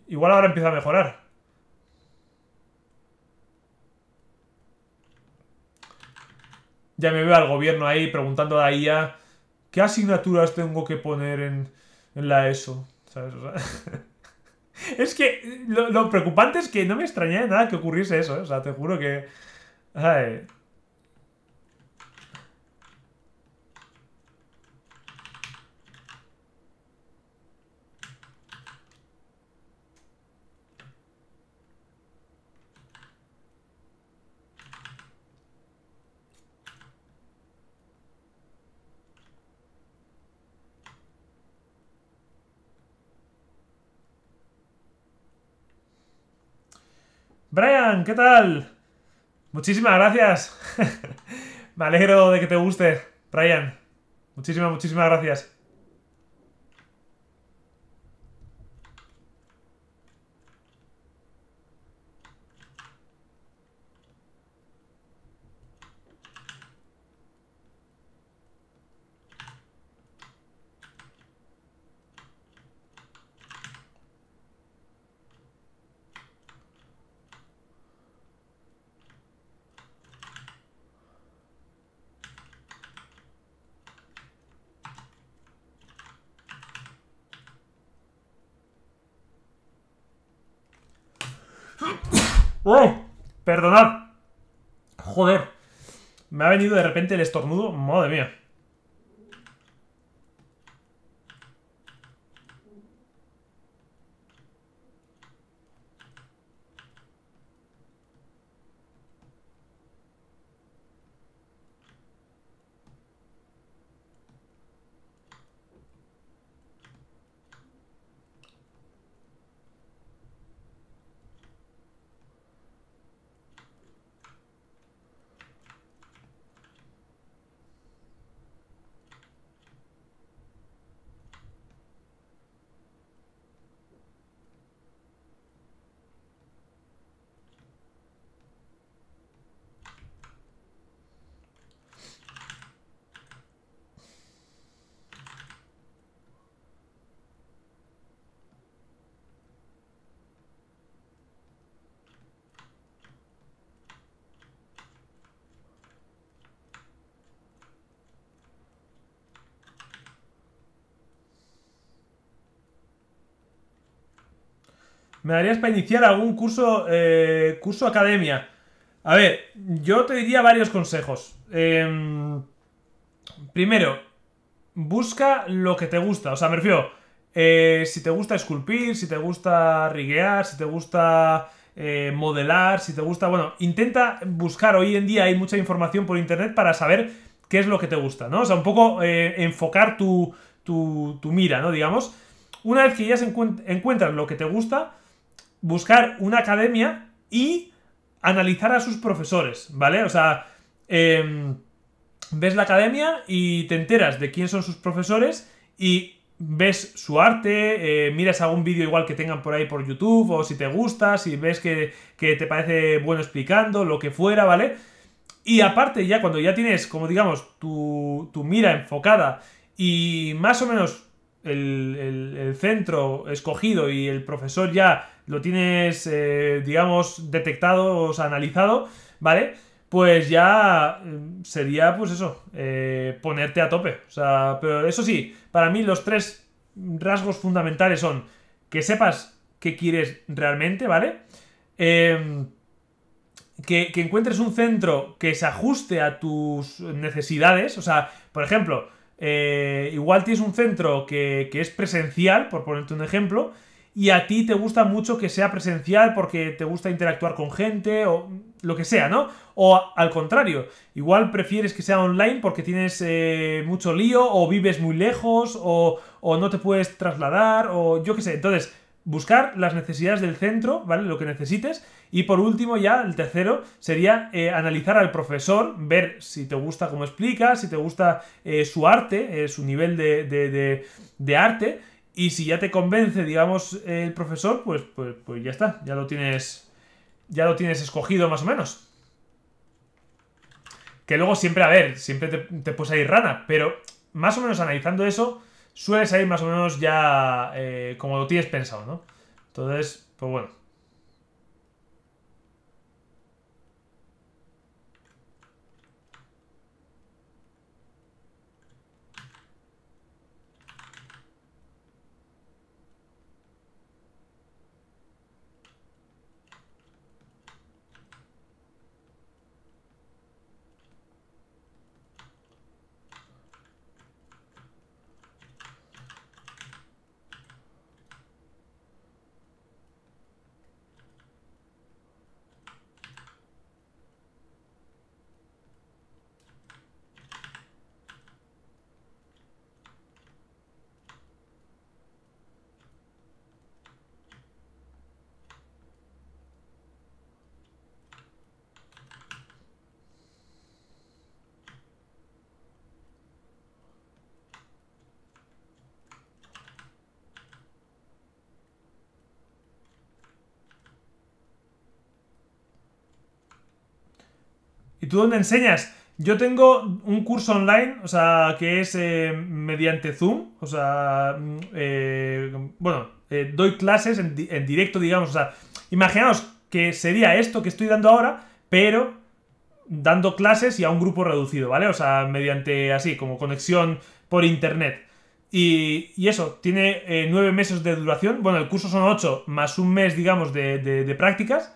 igual ahora empieza a mejorar. ya me veo al gobierno ahí preguntando a la IA qué asignaturas tengo que poner en, la ESO. ¿Sabes? es que lo, preocupante es que no me extrañaría nada que ocurriese eso. ¿eh? O sea, te juro que... Brian, ¿qué tal? Muchísimas gracias. Me alegro de que te guste, Brian. Muchísimas, muchísimas gracias. ¡Oh! Perdonad. Joder. Me ha venido de repente el estornudo. Madre mía. me darías para iniciar algún curso, eh, curso academia? A ver, yo te diría varios consejos. Em, primero, busca lo que te gusta. O sea, me refiero, eh, si te gusta esculpir, si te gusta riguear, si te gusta eh, modelar, si te gusta... Bueno, intenta buscar. Hoy en día hay mucha información por internet para saber qué es lo que te gusta, ¿no? O sea, un poco enfocar tu, tu, tu, mira, ¿no? Digamos, una vez que ya se encuentras lo que te gusta buscar una academia y analizar a sus profesores, ¿vale? O sea, em, ves la academia y te enteras de quién son sus profesores y ves su arte, eh, miras algún vídeo igual que tengan por ahí por YouTube, o si te gusta, si ves que, que, te parece bueno explicando, lo que fuera, ¿vale? Y aparte, ya cuando ya tienes, como digamos, tu, tu mira enfocada y más o menos el, centro escogido y el profesor ya lo tienes, eh, digamos, detectado o analizado, ¿vale? Pues ya mm, sería, pues eso, eh, ponerte a tope. O sea, pero eso sí, para mí los tres rasgos fundamentales son que sepas qué quieres realmente, ¿vale? Em, que encuentres un centro que se ajuste a tus necesidades. O sea, por ejemplo, eh, igual tienes un centro que, es presencial, por ponerte un ejemplo, y a ti te gusta mucho que sea presencial porque te gusta interactuar con gente o lo que sea, ¿no? O al contrario, igual prefieres que sea online porque tienes eh, mucho lío o vives muy lejos o, o no te puedes trasladar o yo qué sé. Entonces, buscar las necesidades del centro, ¿vale? Lo que necesites. Y por último, ya el tercero sería eh, analizar al profesor, ver si te gusta cómo explica, si te gusta eh, su arte, eh, su nivel de, arte. Y si ya te convence, digamos, el profesor, pues, pues, pues, ya está, ya lo tienes. Ya lo tienes escogido más o menos. Que luego siempre, a ver, siempre te, te puedes ir rana, pero más o menos analizando eso, suele salir más o menos ya eh, como lo tienes pensado, ¿no? Entonces, pues bueno. ¿Y tú dónde enseñas? Yo tengo un curso online, o sea, que es eh, mediante Zoom, o sea, mm, eh, bueno, eh, doy clases en, directo, digamos, o sea, imaginaos que sería esto que estoy dando ahora, pero dando clases y a un grupo reducido, ¿vale? O sea, mediante así, como conexión por internet. Y, eso, tiene nueve meses de duración, bueno, el curso son ocho, más un mes, digamos, de prácticas.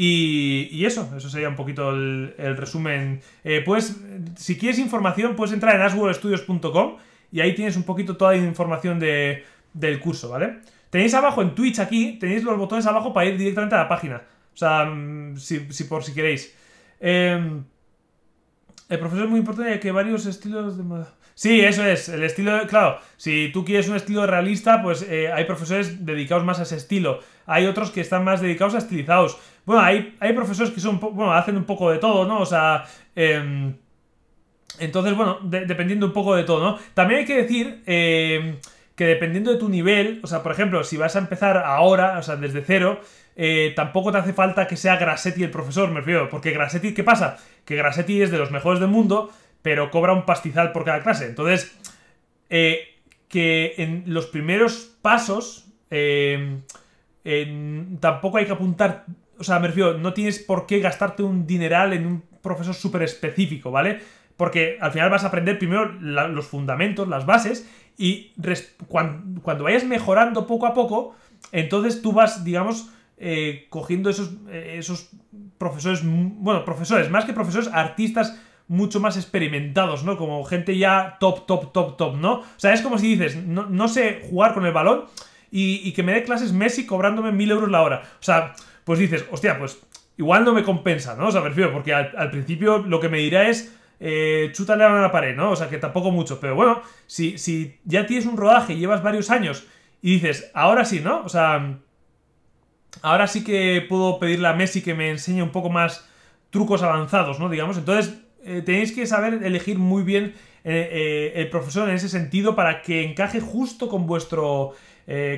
Y, eso, eso sería un poquito el, resumen. Eh, pues, si quieres información, puedes entrar en asworldstudios.com y ahí tienes un poquito toda la información del curso, ¿vale? Tenéis abajo en Twitch aquí, tenéis los botones abajo para ir directamente a la página. O sea, mm, si, por si queréis. Eh, el profesor es muy importante que varios estilos de Sí, eso es. El estilo, claro, si tú quieres un estilo realista, pues eh, hay profesores dedicados más a ese estilo. Hay otros que están más dedicados a estilizados. Bueno, hay, hay profesores que son, bueno, hacen un poco de todo, ¿no? O sea, em, entonces, bueno, dependiendo un poco de todo, ¿no? También hay que decir em, que dependiendo de tu nivel, o sea, por ejemplo, si vas a empezar ahora, o sea, desde cero, eh, tampoco te hace falta que sea Grassetti el profesor, me refiero, porque Grassetti, ¿qué pasa? Que Grassetti es de los mejores del mundo, pero cobra un pastizal por cada clase. Entonces, eh, que en los primeros pasos em, tampoco hay que apuntar, o sea, me refiero, no tienes por qué gastarte un dineral en un profesor súper específico, ¿vale? Porque al final vas a aprender primero los fundamentos, las bases, y cuando, vayas mejorando poco a poco, entonces tú vas, digamos, eh, cogiendo esos, eh, esos profesores, bueno, profesores, más que profesores, artistas mucho más experimentados, ¿no? Como gente ya top, top, top, top, ¿no? O sea, es como si dices, no, sé jugar con el balón y, que me dé clases Messi cobrándome mil euros la hora. O sea, pues dices, hostia, pues igual no me compensa, ¿no? O sea, prefiero, porque al, principio lo que me dirá es, eh, chútale a la pared, ¿no? O sea, que tampoco mucho, pero bueno, si, si ya tienes un rodaje y llevas varios años y dices, ahora sí, ¿no? O sea, ahora sí que puedo pedirle a Messi que me enseñe un poco más trucos avanzados, ¿no? Digamos, entonces eh, tenéis que saber elegir muy bien eh, eh, el profesor en ese sentido para que encaje justo con vuestro,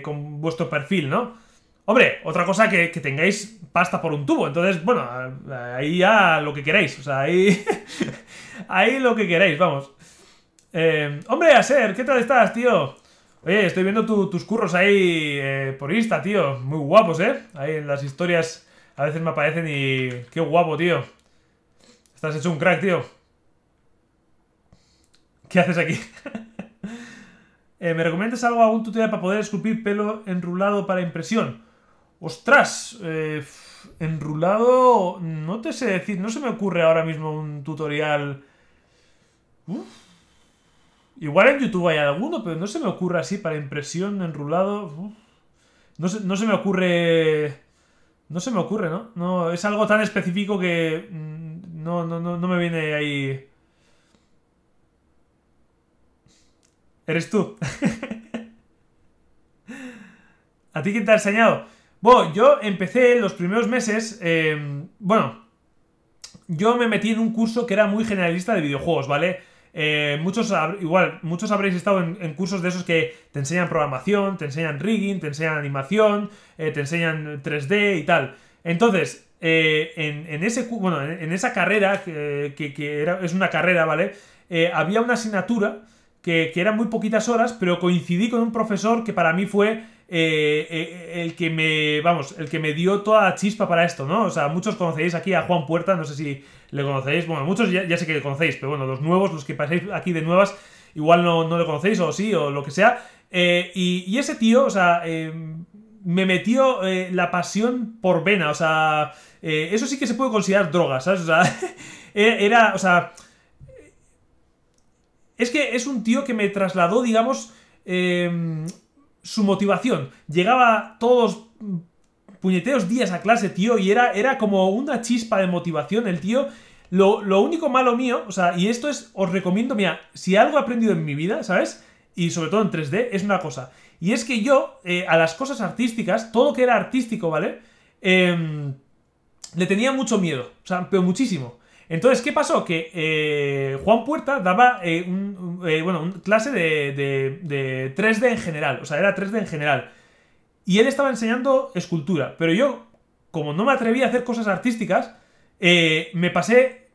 con vuestro perfil, ¿no? Hombre, otra cosa que, tengáis pasta por un tubo, entonces, bueno, ahí ya lo que queráis, o sea, ahí, ahí lo que queráis, vamos. hombre, Aser, ¿qué tal estás, tío? Oye, estoy viendo tus curros ahí por Insta, tío. Muy guapos, ¿eh? Ahí en las historias a veces me aparecen y... ¡Qué guapo, tío! Estás hecho un crack, tío. ¿Qué haces aquí? Eh, ¿Me recomiendas algo, algún tutorial para poder esculpir pelo enrulado para impresión? ¡Ostras! Eh, enrulado... No te sé decir, no se me ocurre ahora mismo un tutorial... Igual en YouTube hay alguno, pero no se me ocurre así para impresión, enrulado... No se, no se me ocurre... No se me ocurre, ¿no? No, es algo tan específico que mm, no, no, no, no me viene ahí. Eres tú. ¿A ti quién te ha enseñado? Bueno, yo empecé los primeros meses. Em, bueno, yo me metí en un curso que era muy generalista de videojuegos, ¿vale? Eh, muchos, igual, muchos habréis estado en, cursos de esos que te enseñan programación, te enseñan rigging, te enseñan animación, eh, te enseñan 3D y tal. Entonces, eh, en, ese, bueno, en, esa carrera, que, era, es una carrera, ¿vale? Eh, había una asignatura que, que, eran muy poquitas horas, pero coincidí con un profesor que para mí fue eh, el que me, vamos, el que me dio toda la chispa para esto, ¿no? O sea, muchos conocéis aquí a Juan Puerta, no sé si le conocéis, bueno, muchos ya, sé que le conocéis, pero bueno, los nuevos, los que pasáis aquí de nuevas, igual no, no le conocéis, o sí, o lo que sea. y, ese tío, o sea, em, me metió eh, la pasión por vena. O sea, eh, eso sí que se puede considerar droga, ¿sabes? O sea, e-, era, o sea... Es que es un tío que me trasladó, digamos, em, su motivación. Llegaba todos puñeteos días a clase, tío, y era, era como una chispa de motivación el tío. Lo, lo, único malo mío, o sea, y esto es, os recomiendo, mira, si algo he aprendido en mi vida, ¿sabes? Y sobre todo en 3D, es una cosa. Y es que yo, eh, a las cosas artísticas, todo que era artístico, ¿vale? Em, le tenía mucho miedo, o sea, pero muchísimo. Entonces, ¿qué pasó? Que eh, Juan Puerta daba eh, un, bueno, clase de, de, 3D en general, o sea, era 3D en general. Y él estaba enseñando escultura, pero yo, como no me atreví a hacer cosas artísticas, me pasé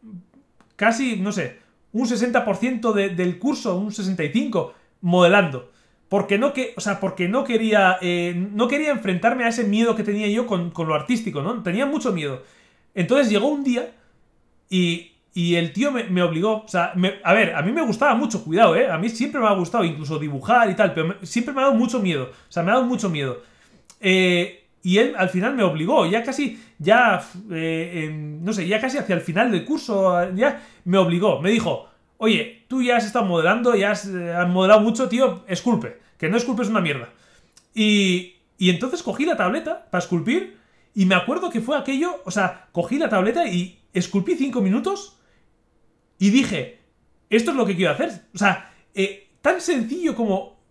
casi, no sé, un 60% del curso, un 65%, modelando. Porque no, que, o sea, porque no quería. Eh, no quería enfrentarme a ese miedo que tenía yo con, lo artístico, ¿no? Tenía mucho miedo. Entonces llegó un día y. y el tío me, obligó. O sea, a ver, a mí me gustaba mucho, cuidado, ¿eh? A mí siempre me ha gustado, incluso dibujar y tal, pero siempre me ha dado mucho miedo. O sea, me ha dado mucho miedo. Eh, y él al final me obligó, ya casi, ya, eh, no sé, ya casi hacia el final del curso, ya me obligó, me dijo, Oye, tú ya has estado modelando, ya eh, has, modelado mucho, tío, esculpe. Que no esculpes una mierda. Y, entonces cogí la tableta para esculpir y me acuerdo que fue aquello, o sea, cogí la tableta y esculpí cinco minutos y dije, esto es lo que quiero hacer. O sea, eh, tan sencillo como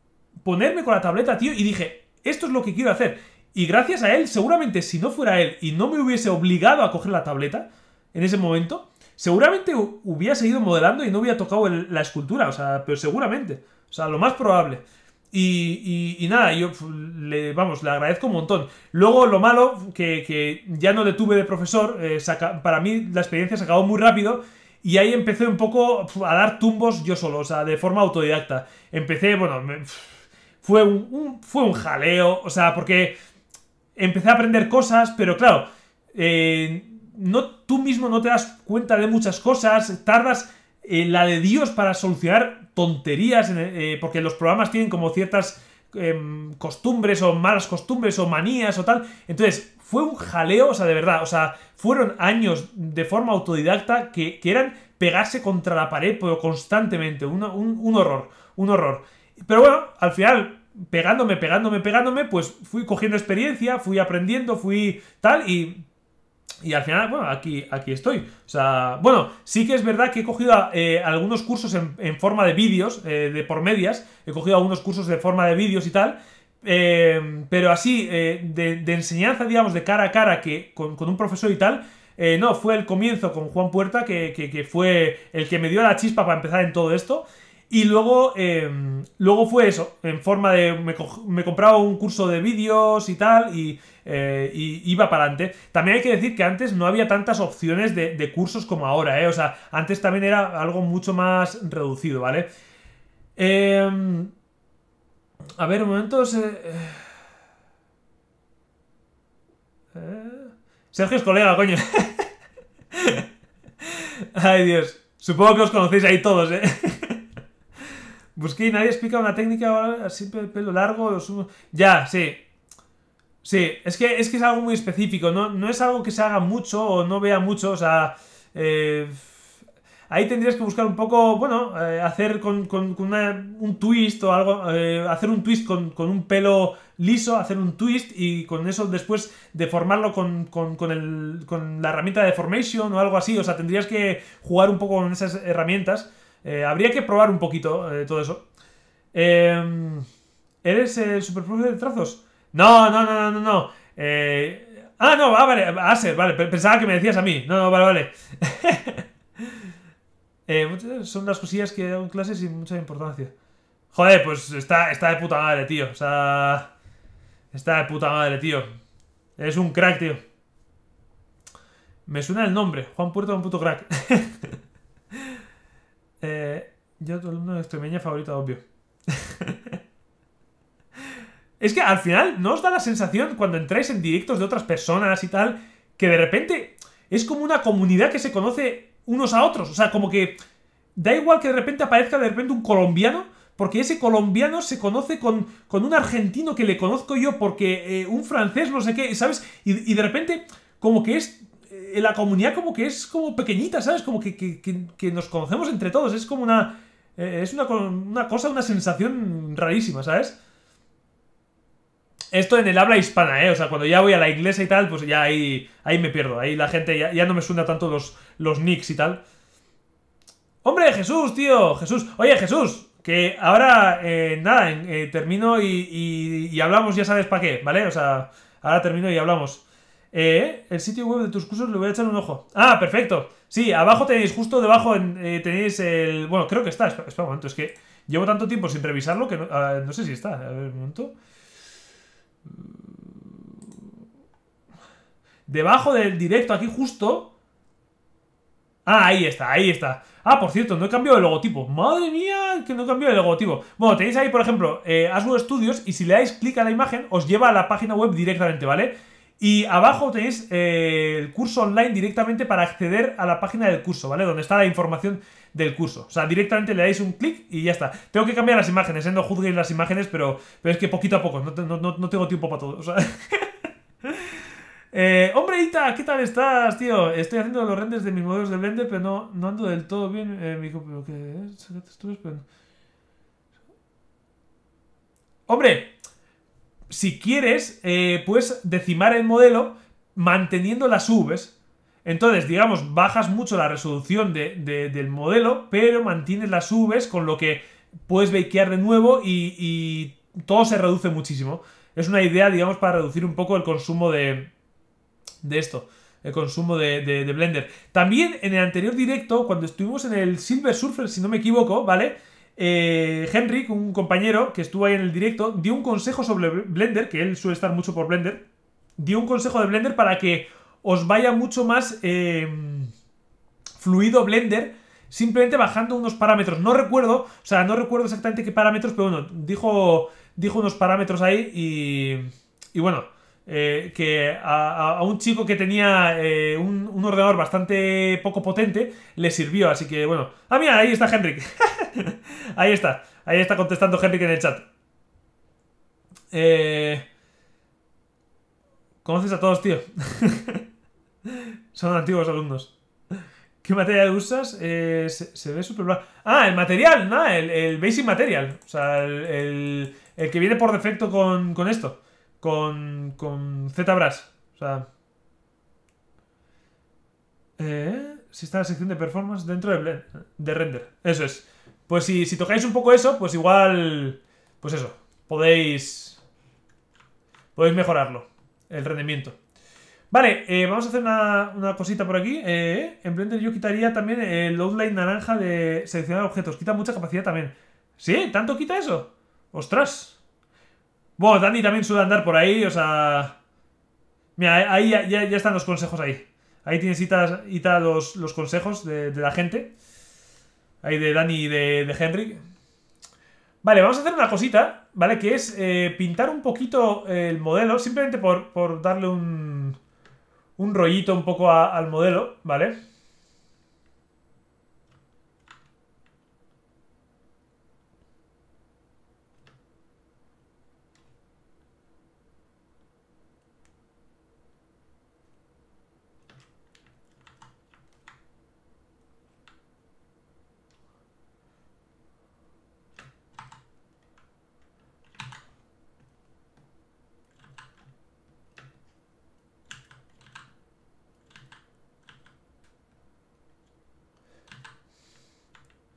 ponerme con la tableta, tío, y dije, esto es lo que quiero hacer. Y gracias a él, seguramente si no fuera él y no me hubiese obligado a coger la tableta en ese momento, seguramente hubiera seguido modelando y no hubiera tocado la escultura, o sea, pero seguramente, o sea, lo más probable. Y, y, nada, yo le, vamos, le agradezco un montón. Luego, lo malo, que, ya no le tuve de profesor, eh, para mí la experiencia se acabó muy rápido. Y ahí empecé un poco a dar tumbos yo solo, o sea, de forma autodidacta. Empecé, bueno, fue, un, fue un jaleo, o sea, porque empecé a aprender cosas, pero claro, eh, no, tú mismo no te das cuenta de muchas cosas, tardas en la de Dios para solucionar tonterías, eh, porque los programas tienen como ciertas em, costumbres o malas costumbres o manías o tal. Entonces, fue un jaleo, o sea, de verdad, o sea, fueron años de forma autodidacta que, eran pegarse contra la pared pero constantemente, un, un horror, un horror. Pero bueno, al final pegándome, pegándome, pegándome, pues fui cogiendo experiencia, fui aprendiendo, fui tal, y y al final, bueno, aquí, aquí estoy. O sea, bueno, sí que es verdad que he cogido eh, algunos cursos en, forma de vídeos, eh, de por medias. He cogido algunos cursos de forma de vídeos y tal. Em, pero así, eh, de, enseñanza, digamos, de cara a cara que con, un profesor y tal. no, fue el comienzo con Juan Puerta, que fue el que me dio la chispa para empezar en todo esto. Y luego, em, luego fue eso, en forma de... Me, compraba un curso de vídeos y tal, eh, y, iba para adelante. También hay que decir que antes no había tantas opciones de, cursos como ahora, ¿eh? O sea, antes también era algo mucho más reducido, ¿vale? Em, a ver, un momento... Eh, eh, Sergio es colega, coño. Ay, Dios. Supongo que os conocéis ahí todos, ¿eh? Pues que nadie explica una técnica así, pelo largo. Ya, sí. Sí, es que, es que es algo muy específico. No, es algo que se haga mucho o no vea mucho. O sea, eh, ahí tendrías que buscar un poco, bueno, eh, hacer con, con, un twist o algo, eh, hacer un twist con, un pelo liso, hacer un twist y con eso después deformarlo con, con la herramienta de Formation o algo así. O sea, tendrías que jugar un poco con esas herramientas. Eh, habría que probar un poquito eh, todo eso. Em, ¿Eres el superprofesor de trazos? No, no, no, no, no. Eh, ah, no, ah, vale, Aser, vale. Pensaba que me decías a mí. No, no, vale, vale. son las cosillas que hago en clase sin mucha importancia. Joder, pues está, está de puta madre, tío. O sea. Está de puta madre, tío. Es un crack, tío. Me suena el nombre. Juan Puerto un puto crack. Eh, yo, mundo favorito, obvio. es que al final, ¿no os da la sensación cuando entráis en directos de otras personas y tal, que de repente es como una comunidad que se conoce unos a otros? O sea, como que da igual que de repente aparezca de repente un colombiano, porque ese colombiano se conoce con, un argentino que le conozco yo, porque eh, un francés, no sé qué, ¿sabes? y de repente, como que es eh, la comunidad como que es como pequeñita, ¿sabes? Como que, nos conocemos entre todos. Es como una... Eh, es una, una, cosa, una sensación rarísima, ¿sabes? Esto en el habla hispana, ¿eh? O sea, cuando ya voy a la iglesia y tal, pues ya ahí, ahí me pierdo. Ahí la gente ya, no me suena tanto los, los nicks y tal. Hombre, Jesús, tío, Jesús. Oye, Jesús, que ahora, eh, nada, termino y, y, y hablamos, ya sabes para qué, ¿vale? O sea, ahora termino y hablamos. Eh, el sitio web de tus cursos le voy a echar un ojo. Ah, perfecto. Sí, abajo tenéis, justo debajo eh, tenéis el... Bueno, creo que está. Espera, un momento, es que llevo tanto tiempo sin revisarlo que ah, no, sé si está. A ver, un momento. Debajo del directo, aquí justo. Ah, ahí está, ahí está. Ah, por cierto, no he cambiado el logotipo. Madre mía, que no he cambiado el logotipo. Bueno, tenéis ahí, por ejemplo, eh, Studios y si le dais clic a la imagen os lleva a la página web directamente, ¿vale? vale y abajo tenéis eh, el curso online directamente para acceder a la página del curso, ¿vale? Donde está la información del curso. O sea, directamente le dais un clic y ya está. Tengo que cambiar las imágenes, ¿eh? no juzguéis las imágenes, pero, pero es que poquito a poco, no, tengo tiempo para todo. O sea. eh, hombre, ¿qué tal estás, tío? Estoy haciendo los renders de mis modelos de Blender, pero no, ando del todo bien. Eh, eh Hombre, si quieres, eh, puedes decimar el modelo manteniendo las Vs. Entonces, digamos, bajas mucho la resolución del modelo, pero mantienes las Vs, con lo que puedes bakear de nuevo y, y, todo se reduce muchísimo. Es una idea, digamos, para reducir un poco el consumo de, de esto, el consumo de, de Blender. También en el anterior directo, cuando estuvimos en el Silver Surfer, si no me equivoco, ¿vale? Eh, Henrik, un compañero que estuvo ahí en el directo, dio un consejo sobre Blender, que él suele estar mucho por Blender, dio un consejo de Blender para que os vaya mucho más eh, fluido Blender, simplemente bajando unos parámetros. No recuerdo, o sea, no recuerdo exactamente qué parámetros, pero bueno, dijo, dijo unos parámetros ahí y, y bueno, eh, que a, un chico que tenía eh, un, ordenador bastante poco potente le sirvió. Así que bueno. Ah, mira, ahí está Henrik. ahí está. Ahí está contestando Henrik en el chat. Eh... Conoces a todos, tío. Son antiguos alumnos. ¿Qué material usas? Eh, se, ve súper Ah, el material, nada, el, el, basic material. O sea, el, que viene por defecto con, con esto con, con ZBrush. O sea... Eh, si está la sección de performance dentro de, de render. Eso es. Pues si, si tocáis un poco eso, pues igual... Pues eso. Podéis... Podéis mejorarlo. El rendimiento. Vale, eh, vamos a hacer una, cosita por aquí. Eh, en Blender yo quitaría también el outline naranja de seleccionar objetos. Quita mucha capacidad también. ¿Sí? ¿Tanto quita eso? ¡Ostras! Bueno, Dani también suele andar por ahí, o sea... Mira, ahí ya, están los consejos ahí. Ahí tienes y los, consejos de, la gente. Ahí de Dani y de, Henry. Vale, vamos a hacer una cosita, ¿vale? Que es eh, pintar un poquito el modelo, simplemente por, darle un, un rollito un poco al modelo, ¿vale? vale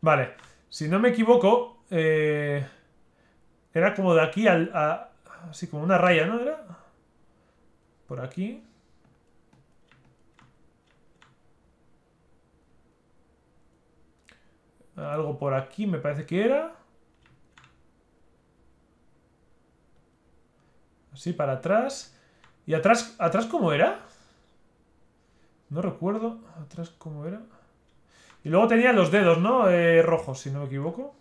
Vale, si no me equivoco, eh, era como de aquí al... A, así como una raya, ¿no era? Por aquí. Algo por aquí me parece que era. Así para atrás. ¿Y atrás, atrás cómo era? No recuerdo. ¿Atrás cómo era? Y luego tenía los dedos, ¿no? Eh, rojos, si no me equivoco.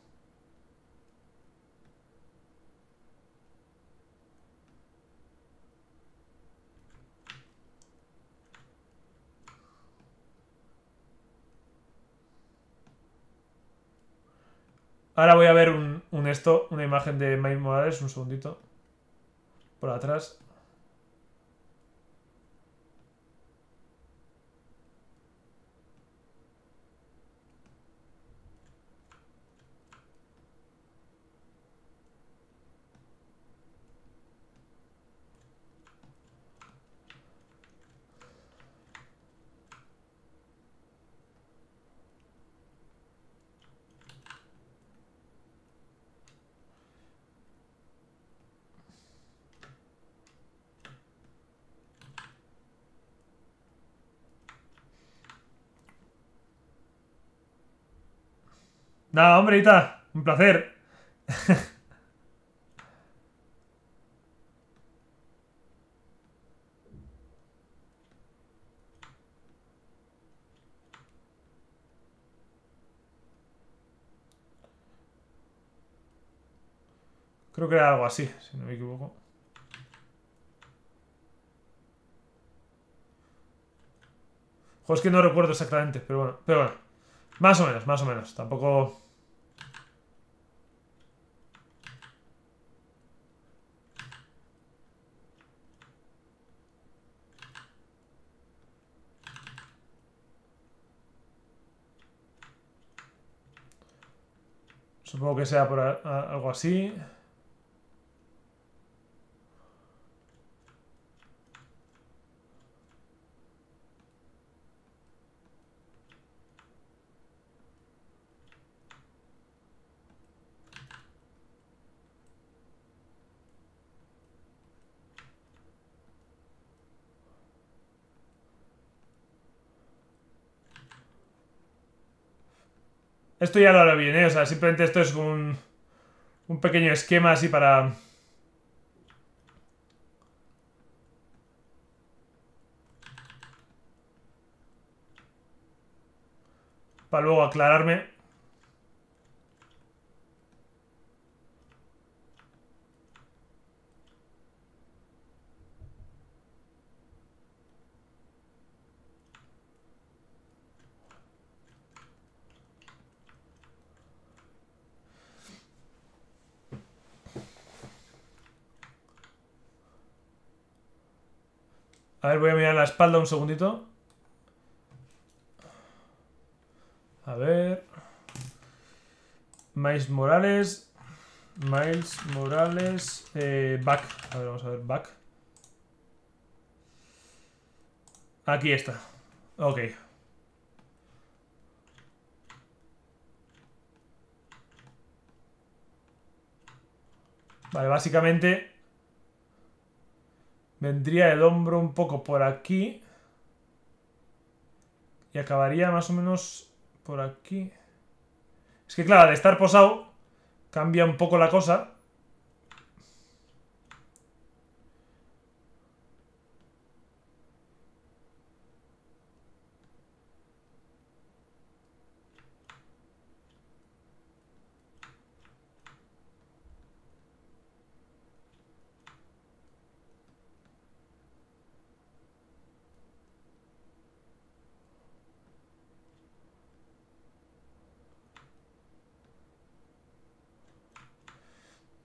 Ahora voy a ver un, esto, una imagen de Mike Morales, un segundito. Por atrás. Nada, hombre, Ita, un placer. Creo que era algo así, si no me equivoco. Ojo, es que no recuerdo exactamente, pero bueno, pero bueno. Más o menos, más o menos. Tampoco... que sea por algo así. Esto ya lo hará bien, ¿eh? O sea, simplemente esto es un, un pequeño esquema así para... Para luego aclararme A ver, voy a mirar la espalda un segundito. A ver. Miles Morales. Miles Morales. Eh, back. A ver, vamos a ver. Back. Aquí está. Ok. Vale, básicamente Vendría el hombro un poco por aquí. Y acabaría más o menos por aquí. Es que claro, al estar posado cambia un poco la cosa.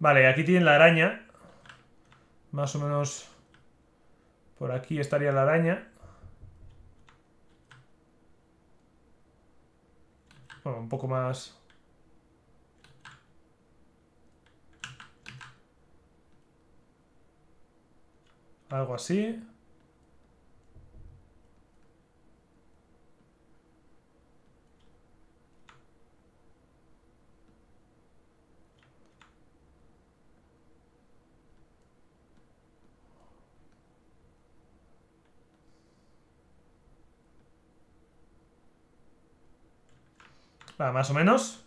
Vale, aquí tienen la araña. Más o menos por aquí estaría la araña. Bueno, un poco más... Algo así. más o menos.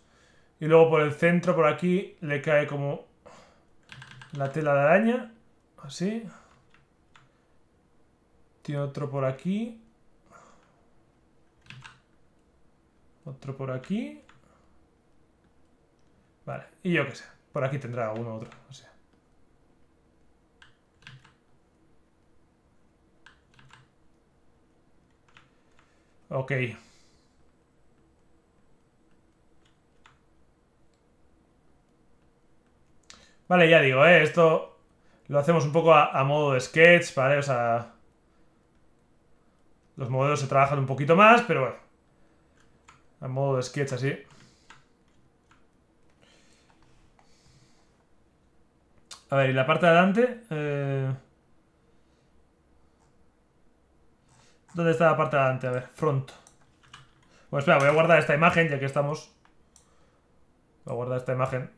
Y luego por el centro, por aquí, le cae como la tela de araña. Así. Tiene otro por aquí. Otro por aquí. Vale, y yo qué sé. Por aquí tendrá uno otro, o sea. Ok. Vale, ya digo, ¿eh? Esto lo hacemos un poco a, modo de sketch, ¿vale? O sea... Los modelos se trabajan un poquito más, pero bueno. A modo de sketch así. A ver, y la parte de adelante... Eh, ¿Dónde está la parte de adelante? A ver, front. Bueno, espera, voy a guardar esta imagen ya que estamos. Voy a guardar esta imagen.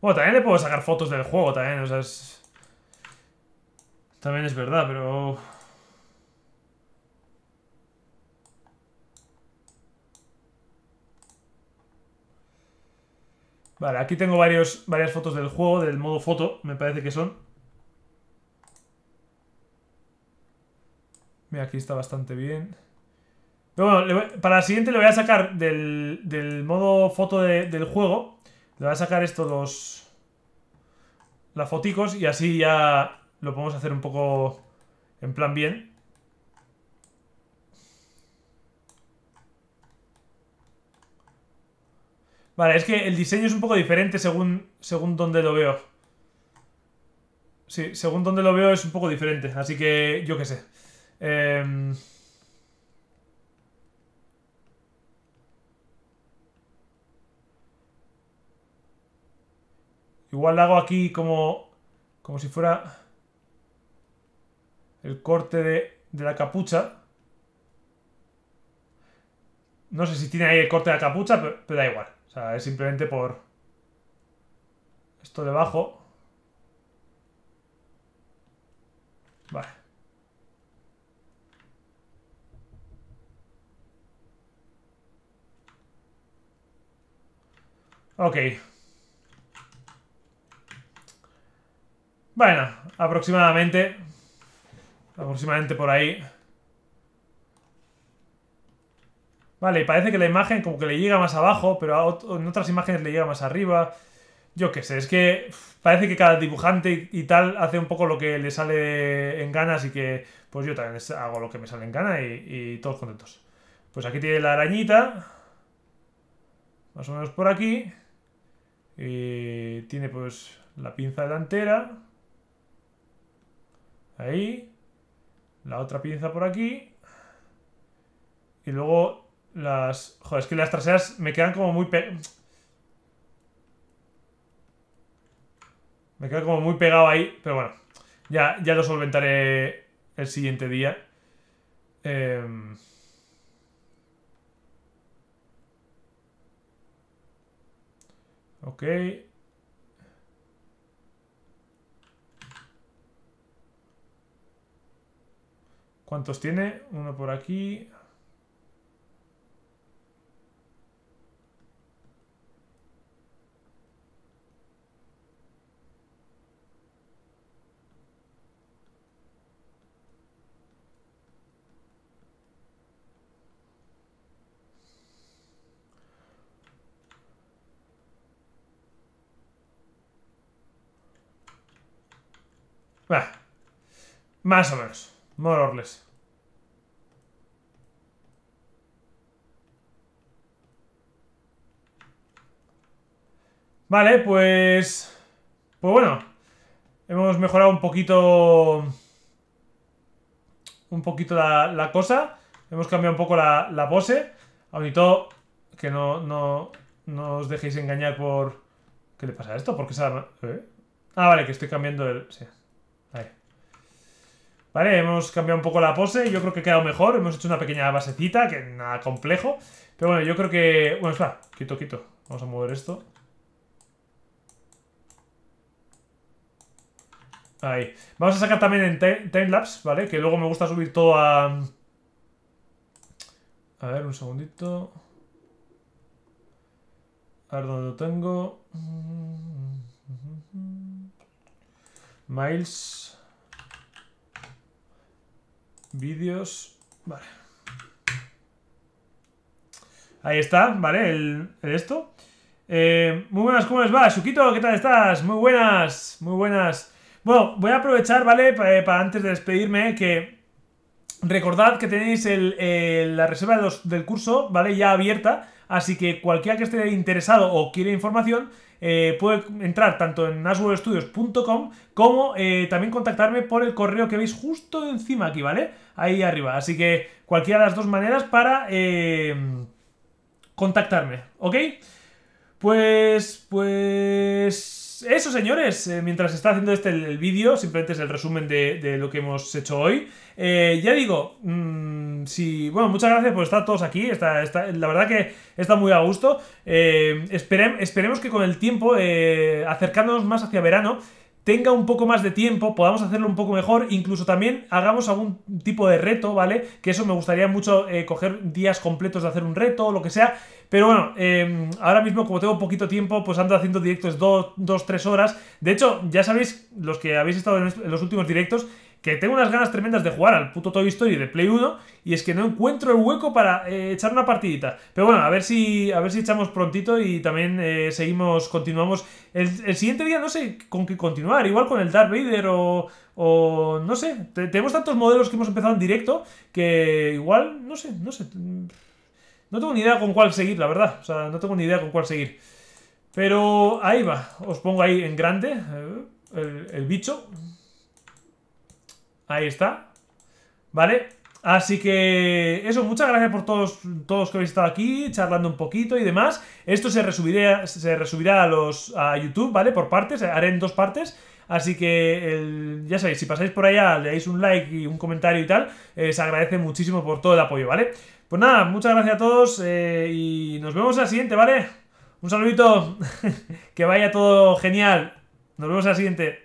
Bueno, también le puedo sacar fotos del juego también, o sea, es... También es verdad, pero... Vale, aquí tengo varios, varias fotos del juego, del modo foto, me parece que son. Mira, aquí está bastante bien. Pero bueno, para la siguiente le voy a sacar del, del modo foto del juego le voy a sacar estos dos... Las foticos y así ya lo podemos hacer un poco en plan bien. Vale, es que el diseño es un poco diferente según, según donde lo veo. Sí, según donde lo veo es un poco diferente, así que yo qué sé. Eh... Igual hago aquí como, como si fuera el corte de, de la capucha. No sé si tiene ahí el corte de la capucha, pero, da igual. O sea, es simplemente por esto debajo. Vale. Ok. Bueno, aproximadamente. Aproximadamente por ahí. Vale, parece que la imagen como que le llega más abajo, pero en otras imágenes le llega más arriba. Yo qué sé, es que parece que cada dibujante y, tal hace un poco lo que le sale en ganas y que pues yo también hago lo que me sale en gana y, y todos contentos. Pues aquí tiene la arañita, más o menos por aquí, y tiene pues la pinza delantera, Ahí. La otra pieza por aquí. Y luego las... Joder, es que las traseras me quedan como muy... Me quedo como muy pegado ahí. Pero bueno, ya, ya lo solventaré el siguiente día. Em, ok. ¿Cuántos tiene? Uno por aquí. más o menos. More or less. Vale, pues... Pues bueno. Hemos mejorado un poquito... Un poquito la, la cosa. Hemos cambiado un poco la, pose. Ahorita que no, no, no, os dejéis engañar por... ¿Qué le pasa a esto? porque qué ¿Eh? Ah, vale, que estoy cambiando el... Vale, hemos cambiado un poco la pose, yo creo que ha quedado mejor, hemos hecho una pequeña basecita, que nada complejo. Pero bueno, yo creo que... Bueno, espera, quito, quito. Vamos a mover esto. Ahí. Vamos a sacar también en timelapse, ¿vale? Que luego me gusta subir todo a... A ver, un segundito. A ver dónde lo tengo. Miles. Vídeos. Vale. Ahí está, ¿vale? El, esto. Eh, muy buenas, ¿cómo les va? Suquito, ¿qué tal estás? Muy buenas, muy buenas. Bueno, voy a aprovechar, ¿vale? Eh, para, antes de despedirme, que recordad que tenéis la reserva del curso, ¿vale? Ya abierta Así que cualquiera que esté interesado o quiere información, eh, puede entrar tanto en nasworstudios.com como eh, también contactarme por el correo que veis justo encima aquí, ¿vale? Ahí arriba. Así que cualquiera de las dos maneras para eh, contactarme, ¿ok? Pues, pues eso, señores, eh, mientras está haciendo este el, vídeo, simplemente es el resumen de, lo que hemos hecho hoy. Eh, ya digo, mm, bueno, muchas gracias por estar todos aquí. Está, la verdad que está muy a gusto. Eh, esperemos que con el tiempo, acercándonos más hacia verano, tenga un poco más de tiempo, podamos hacerlo un poco mejor, incluso también hagamos algún tipo de reto, ¿vale? Que eso me gustaría mucho eh, coger días completos de hacer un reto o lo que sea. Pero bueno, eh, ahora mismo como tengo poquito tiempo, pues ando haciendo directos 2-3 horas. De hecho, ya sabéis, los que habéis estado en los últimos directos, que tengo unas ganas tremendas de jugar al puto Toy Story de Play 1 y es que no encuentro el hueco para eh, echar una partidita. Pero bueno, a ver si, a ver si echamos prontito y también eh, seguimos, continuamos. El, siguiente día no sé con qué continuar, igual con el Darth Vader o, o no sé. tenemos tantos modelos que hemos empezado en directo que igual, no sé, no sé. No tengo ni idea con cuál seguir, la verdad. O sea, no tengo ni idea con cuál seguir. Pero ahí va, os pongo ahí en grande eh, el, el bicho. Ahí está. ¿Vale? Así que eso, muchas gracias por todos, todos que habéis estado aquí, charlando un poquito y demás. Esto se resubirá, se a los a YouTube, ¿vale? Por partes, haré en dos partes. Así que ya sabéis, si pasáis por allá, le dais un like y un comentario y tal, eh, se agradece muchísimo por todo el apoyo, ¿vale? Pues nada, muchas gracias a todos eh, y nos vemos en la siguiente, ¿vale? Un saludito, que vaya todo genial. Nos vemos en la siguiente.